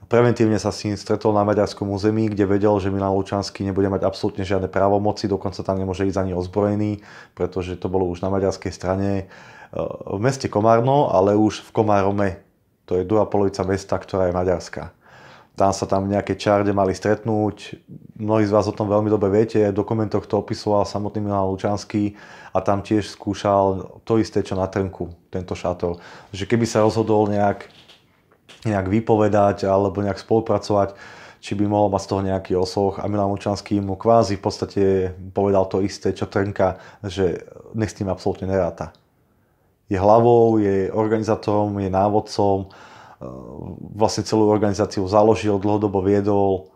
Preventívne sa s ním stretol na maďarskom území, kde vedel, že Milan Lučanský nebude mať absolútne žiadne právomoci, dokonca tam nemôže ísť ani ozbrojený, pretože to bolo už na maďarskej strane e, v meste Komárno, ale už v Komárome. To je druhá polovica mesta, ktorá je maďarská tam sa tam nejaké čarde mali stretnúť. Mnohí z vás o tom veľmi dobre viete, v dokumentoch to opisoval samotný Milan Lučanský a tam tiež skúšal to isté, čo na trnku, tento šator. Že keby sa rozhodol nejak, nejak vypovedať alebo nejak spolupracovať, či by mohol mať z toho nejaký osoch a Milan Lučanský mu kvázi v podstate povedal to isté, čo Trnka, že nech s tým absolútne neráta. Je hlavou, je organizátorom, je návodcom, Ehm, vlastne celú organizáciu založil, dlhodobo viedol,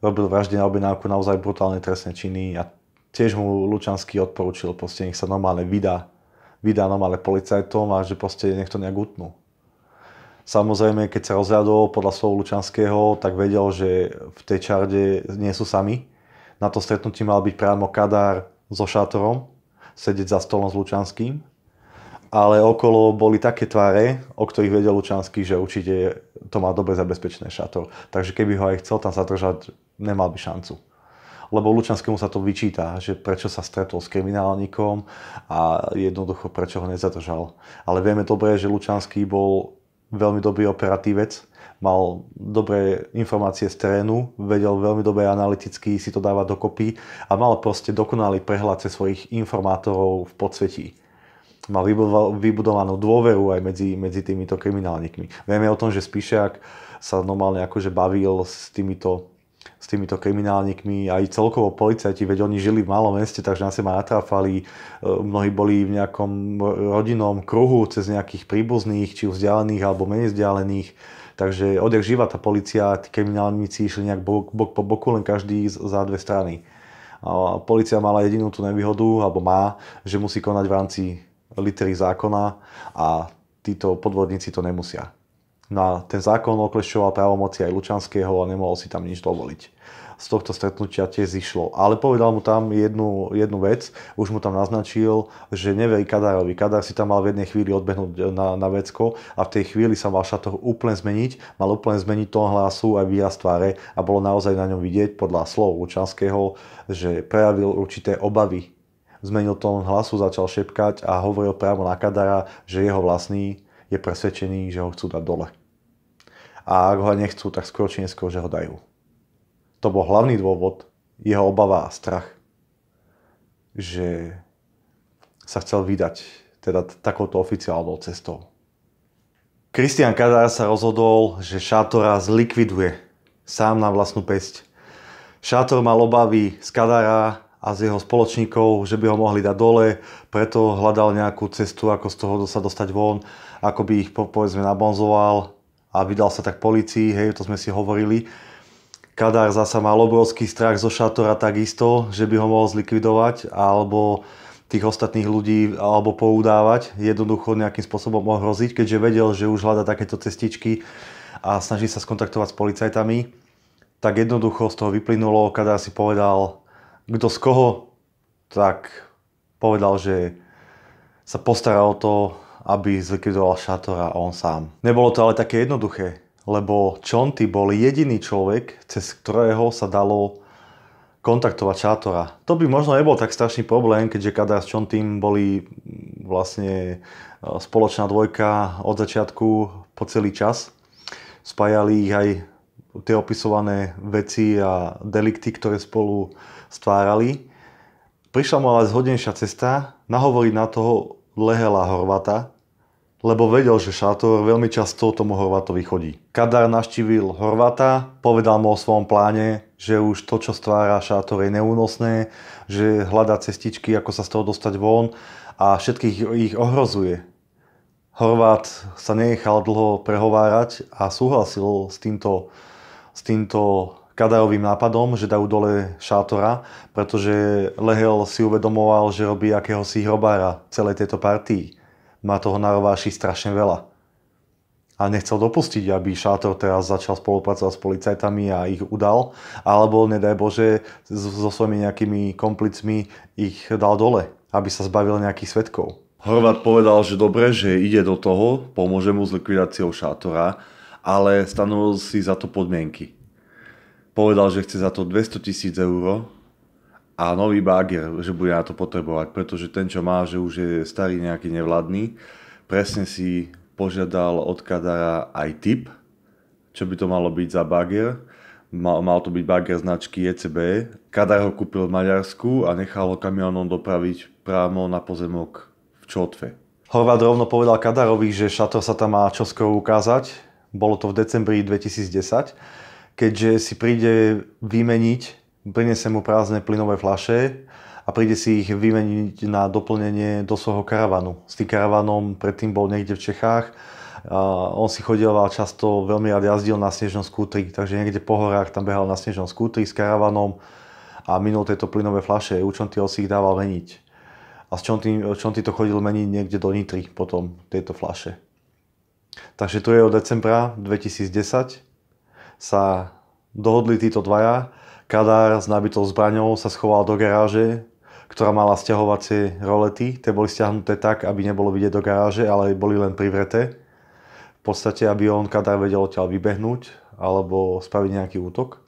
robil vraždy na objednávku, naozaj brutálne trestné činy a tiež mu Lučanský odporúčil, proste nech sa normálne vydá, vydá normálne policajtom a že proste nech to nejak utnú. Samozrejme, keď sa rozhľadol podľa slov Lučanského, tak vedel, že v tej čarde nie sú sami. Na to stretnutí mal byť priamo Kadár so Šátorom, sedieť za stolom s Lučanským ale okolo boli také tváre, o ktorých vedel Lučanský, že určite to má dobre zabezpečené šator. Takže keby ho aj chcel tam zadržať, nemal by šancu. Lebo Lučanskému sa to vyčíta, že prečo sa stretol s kriminálnikom a jednoducho prečo ho nezadržal. Ale vieme dobre, že Lučanský bol veľmi dobrý operatívec, mal dobré informácie z terénu, vedel veľmi dobre analyticky si to dávať dokopy a mal proste dokonalý prehľad cez svojich informátorov v podsvetí mal vybudovanú dôveru aj medzi, medzi týmito kriminálnikmi. Vieme o tom, že Spišiak sa normálne akože bavil s týmito s týmito kriminálnikmi, aj celkovo policajti, veď oni žili v malom meste, takže na seba natráfali, e, mnohí boli v nejakom rodinnom kruhu cez nejakých príbuzných, či vzdialených alebo menej vzdialených, takže odjak živa tá policia, tí kriminálnici išli nejak bok, bok po boku, len každý za dve strany. A policia mala jedinú tú nevýhodu, alebo má, že musí konať v rámci litery zákona a títo podvodníci to nemusia. Na no ten zákon oklešoval právomoci aj Lučanského a nemohol si tam nič dovoliť. Z tohto stretnutia tiež zišlo. Ale povedal mu tam jednu, jednu vec, už mu tam naznačil, že neverí Kadárovi. Kadár si tam mal v jednej chvíli odbehnúť na, na vecko a v tej chvíli sa mal šatoch úplne zmeniť, mal úplne zmeniť tón hlasu aj výraz tváre a bolo naozaj na ňom vidieť podľa slov Lučanského, že prejavil určité obavy zmenil tón hlasu, začal šepkať a hovoril priamo na Kadara, že jeho vlastný je presvedčený, že ho chcú dať dole. A ak ho nechcú, tak skôr či neskôr, že ho dajú. To bol hlavný dôvod, jeho obava a strach, že sa chcel vydať teda takouto oficiálnou cestou. Kristian Kadár sa rozhodol, že Šátora zlikviduje sám na vlastnú pesť. Šátor mal obavy z kadara a z jeho spoločníkov, že by ho mohli dať dole, preto hľadal nejakú cestu, ako z toho sa dostať von, ako by ich povedzme nabonzoval a vydal sa tak policii, hej, to sme si hovorili. Kadár zasa mal obrovský strach zo Šatora takisto, že by ho mohol zlikvidovať alebo tých ostatných ľudí alebo poudávať, jednoducho nejakým spôsobom ohroziť, keďže vedel, že už hľada takéto cestičky a snaží sa skontaktovať s policajtami, tak jednoducho z toho vyplynulo, Kadár si povedal, kto z koho, tak povedal, že sa postará o to, aby zlikvidoval Šatora on sám. Nebolo to ale také jednoduché, lebo Chonty bol jediný človek, cez ktorého sa dalo kontaktovať Šátora. To by možno nebol tak strašný problém, keďže Kadar s Chontym boli vlastne e, spoločná dvojka od začiatku po celý čas. Spájali ich aj tie opisované veci a delikty, ktoré spolu stvárali. Prišla mu ale zhodnejšia cesta nahovoriť na toho Lehela Horvata, lebo vedel, že Šátor veľmi často tomu Horvatovi chodí. Kadar naštívil Horvata, povedal mu o svojom pláne, že už to, čo stvára Šátor je neúnosné, že hľadá cestičky, ako sa z toho dostať von a všetkých ich ohrozuje. Horvát sa nenechal dlho prehovárať a súhlasil s týmto s týmto Kadajovým nápadom, že dajú dole Šátora, pretože Lehel si uvedomoval, že robí akéhosi hrobára celej tejto partii. Má toho na rováši strašne veľa. A nechcel dopustiť, aby Šátor teraz začal spolupracovať s policajtami a ich udal, alebo nedaj Bože so svojimi nejakými komplicmi ich dal dole, aby sa zbavil nejakých svetkov. Horvat povedal, že dobre, že ide do toho, pomôže mu s likvidáciou Šátora, ale stanovil si za to podmienky. Povedal, že chce za to 200 tisíc eur a nový bager, že bude na to potrebovať, pretože ten, čo má, že už je starý nejaký nevladný, presne si požiadal od Kadara aj tip, čo by to malo byť za bager. Mal, mal to byť bager značky ECB. Kadar ho kúpil v Maďarsku a nechal ho kamionom dopraviť priamo na pozemok v Čotve. Horvát rovno povedal Kadarovi, že Šator sa tam má čoskoro ukázať, bolo to v decembri 2010, keďže si príde vymeniť, prinesie mu prázdne plynové flaše a príde si ich vymeniť na doplnenie do svojho karavanu. S tým karavanom predtým bol niekde v Čechách, on si chodil a často veľmi rád jazdil na snežnom skútri, takže niekde po horách tam behal na snežnom skútri s karavanom a minul tieto plynové flaše, u Čontyho si ich dával meniť. A s Čonty, to chodil meniť niekde do Nitry potom, tieto flaše. Takže tu je od decembra 2010 sa dohodli títo dvaja. Kadár s nabitou zbraňou sa schoval do garáže, ktorá mala stiahovacie rolety. Tie boli stiahnuté tak, aby nebolo vidieť do garáže, ale boli len privreté. V podstate, aby on Kadár vedel odtiaľ vybehnúť alebo spraviť nejaký útok.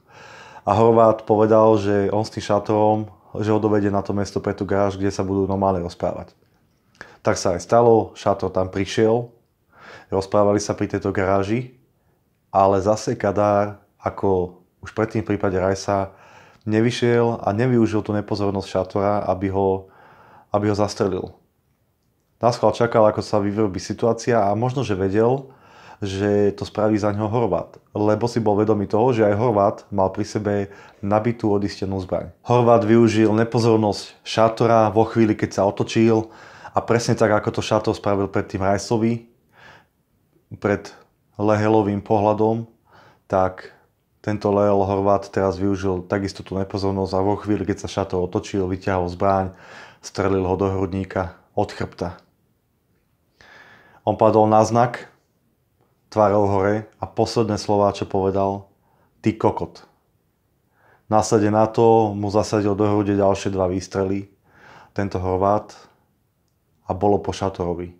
A Horvát povedal, že on s tým šatrom, že ho dovede na to mesto pre tú garáž, kde sa budú normálne rozprávať. Tak sa aj stalo, šátor tam prišiel, rozprávali sa pri tejto garáži, ale zase Kadár, ako už predtým v prípade Rajsa, nevyšiel a nevyužil tú nepozornosť Šatora, aby ho, aby ho zastrelil. Náschval čakal, ako sa vyvrbí situácia a možno, že vedel, že to spraví za ňo Horvát, lebo si bol vedomý toho, že aj Horvát mal pri sebe nabitú odistenú zbraň. Horvát využil nepozornosť Šátora vo chvíli, keď sa otočil a presne tak, ako to Šátor spravil predtým Rajsovi, pred Lehelovým pohľadom, tak tento Lehel Horvát teraz využil takisto tú nepozornosť a vo chvíli, keď sa šato otočil, vyťahol zbraň, strelil ho do hrudníka od chrbta. On padol na znak, tvárou hore a posledné slova, čo povedal, ty kokot. Následne na to mu zasadil do hrude ďalšie dva výstrely, tento Horvát a bolo po Šatorovi.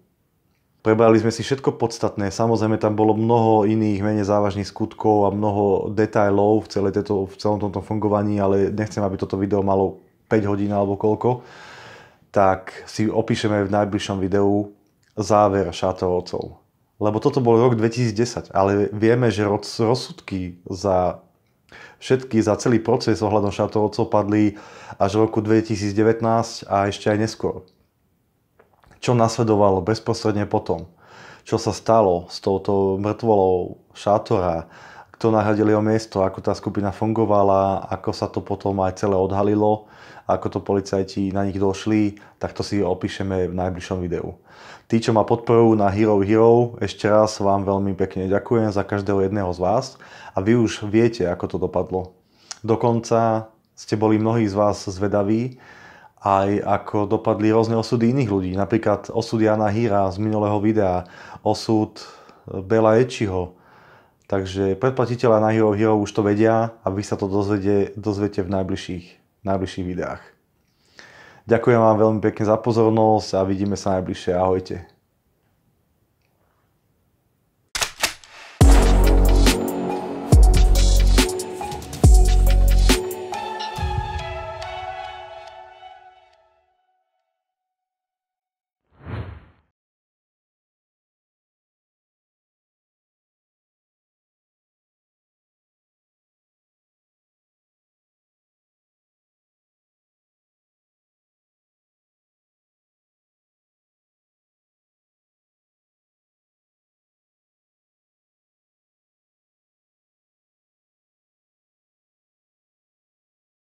Prebrali sme si všetko podstatné. Samozrejme, tam bolo mnoho iných, menej závažných skutkov a mnoho detajlov v, celé v celom tomto fungovaní, ale nechcem, aby toto video malo 5 hodín alebo koľko. Tak si opíšeme v najbližšom videu záver šátorovcov. Lebo toto bol rok 2010, ale vieme, že rozsudky za všetky, za celý proces ohľadom šátorovcov padli až v roku 2019 a ešte aj neskôr čo nasledovalo bezprostredne potom. Čo sa stalo s touto mŕtvolou šátora, kto nahradil jeho miesto, ako tá skupina fungovala, ako sa to potom aj celé odhalilo, ako to policajti na nich došli, tak to si opíšeme v najbližšom videu. Tí, čo ma podporujú na Hero Hero, ešte raz vám veľmi pekne ďakujem za každého jedného z vás a vy už viete, ako to dopadlo. Dokonca ste boli mnohí z vás zvedaví, aj ako dopadli rôzne osudy iných ľudí. Napríklad osud Jana Hýra z minulého videa, osud Bela Ečiho. Takže predplatiteľa na Hero Hero už to vedia a vy sa to dozvedie, dozviete v najbližších, najbližších videách. Ďakujem vám veľmi pekne za pozornosť a vidíme sa najbližšie. Ahojte.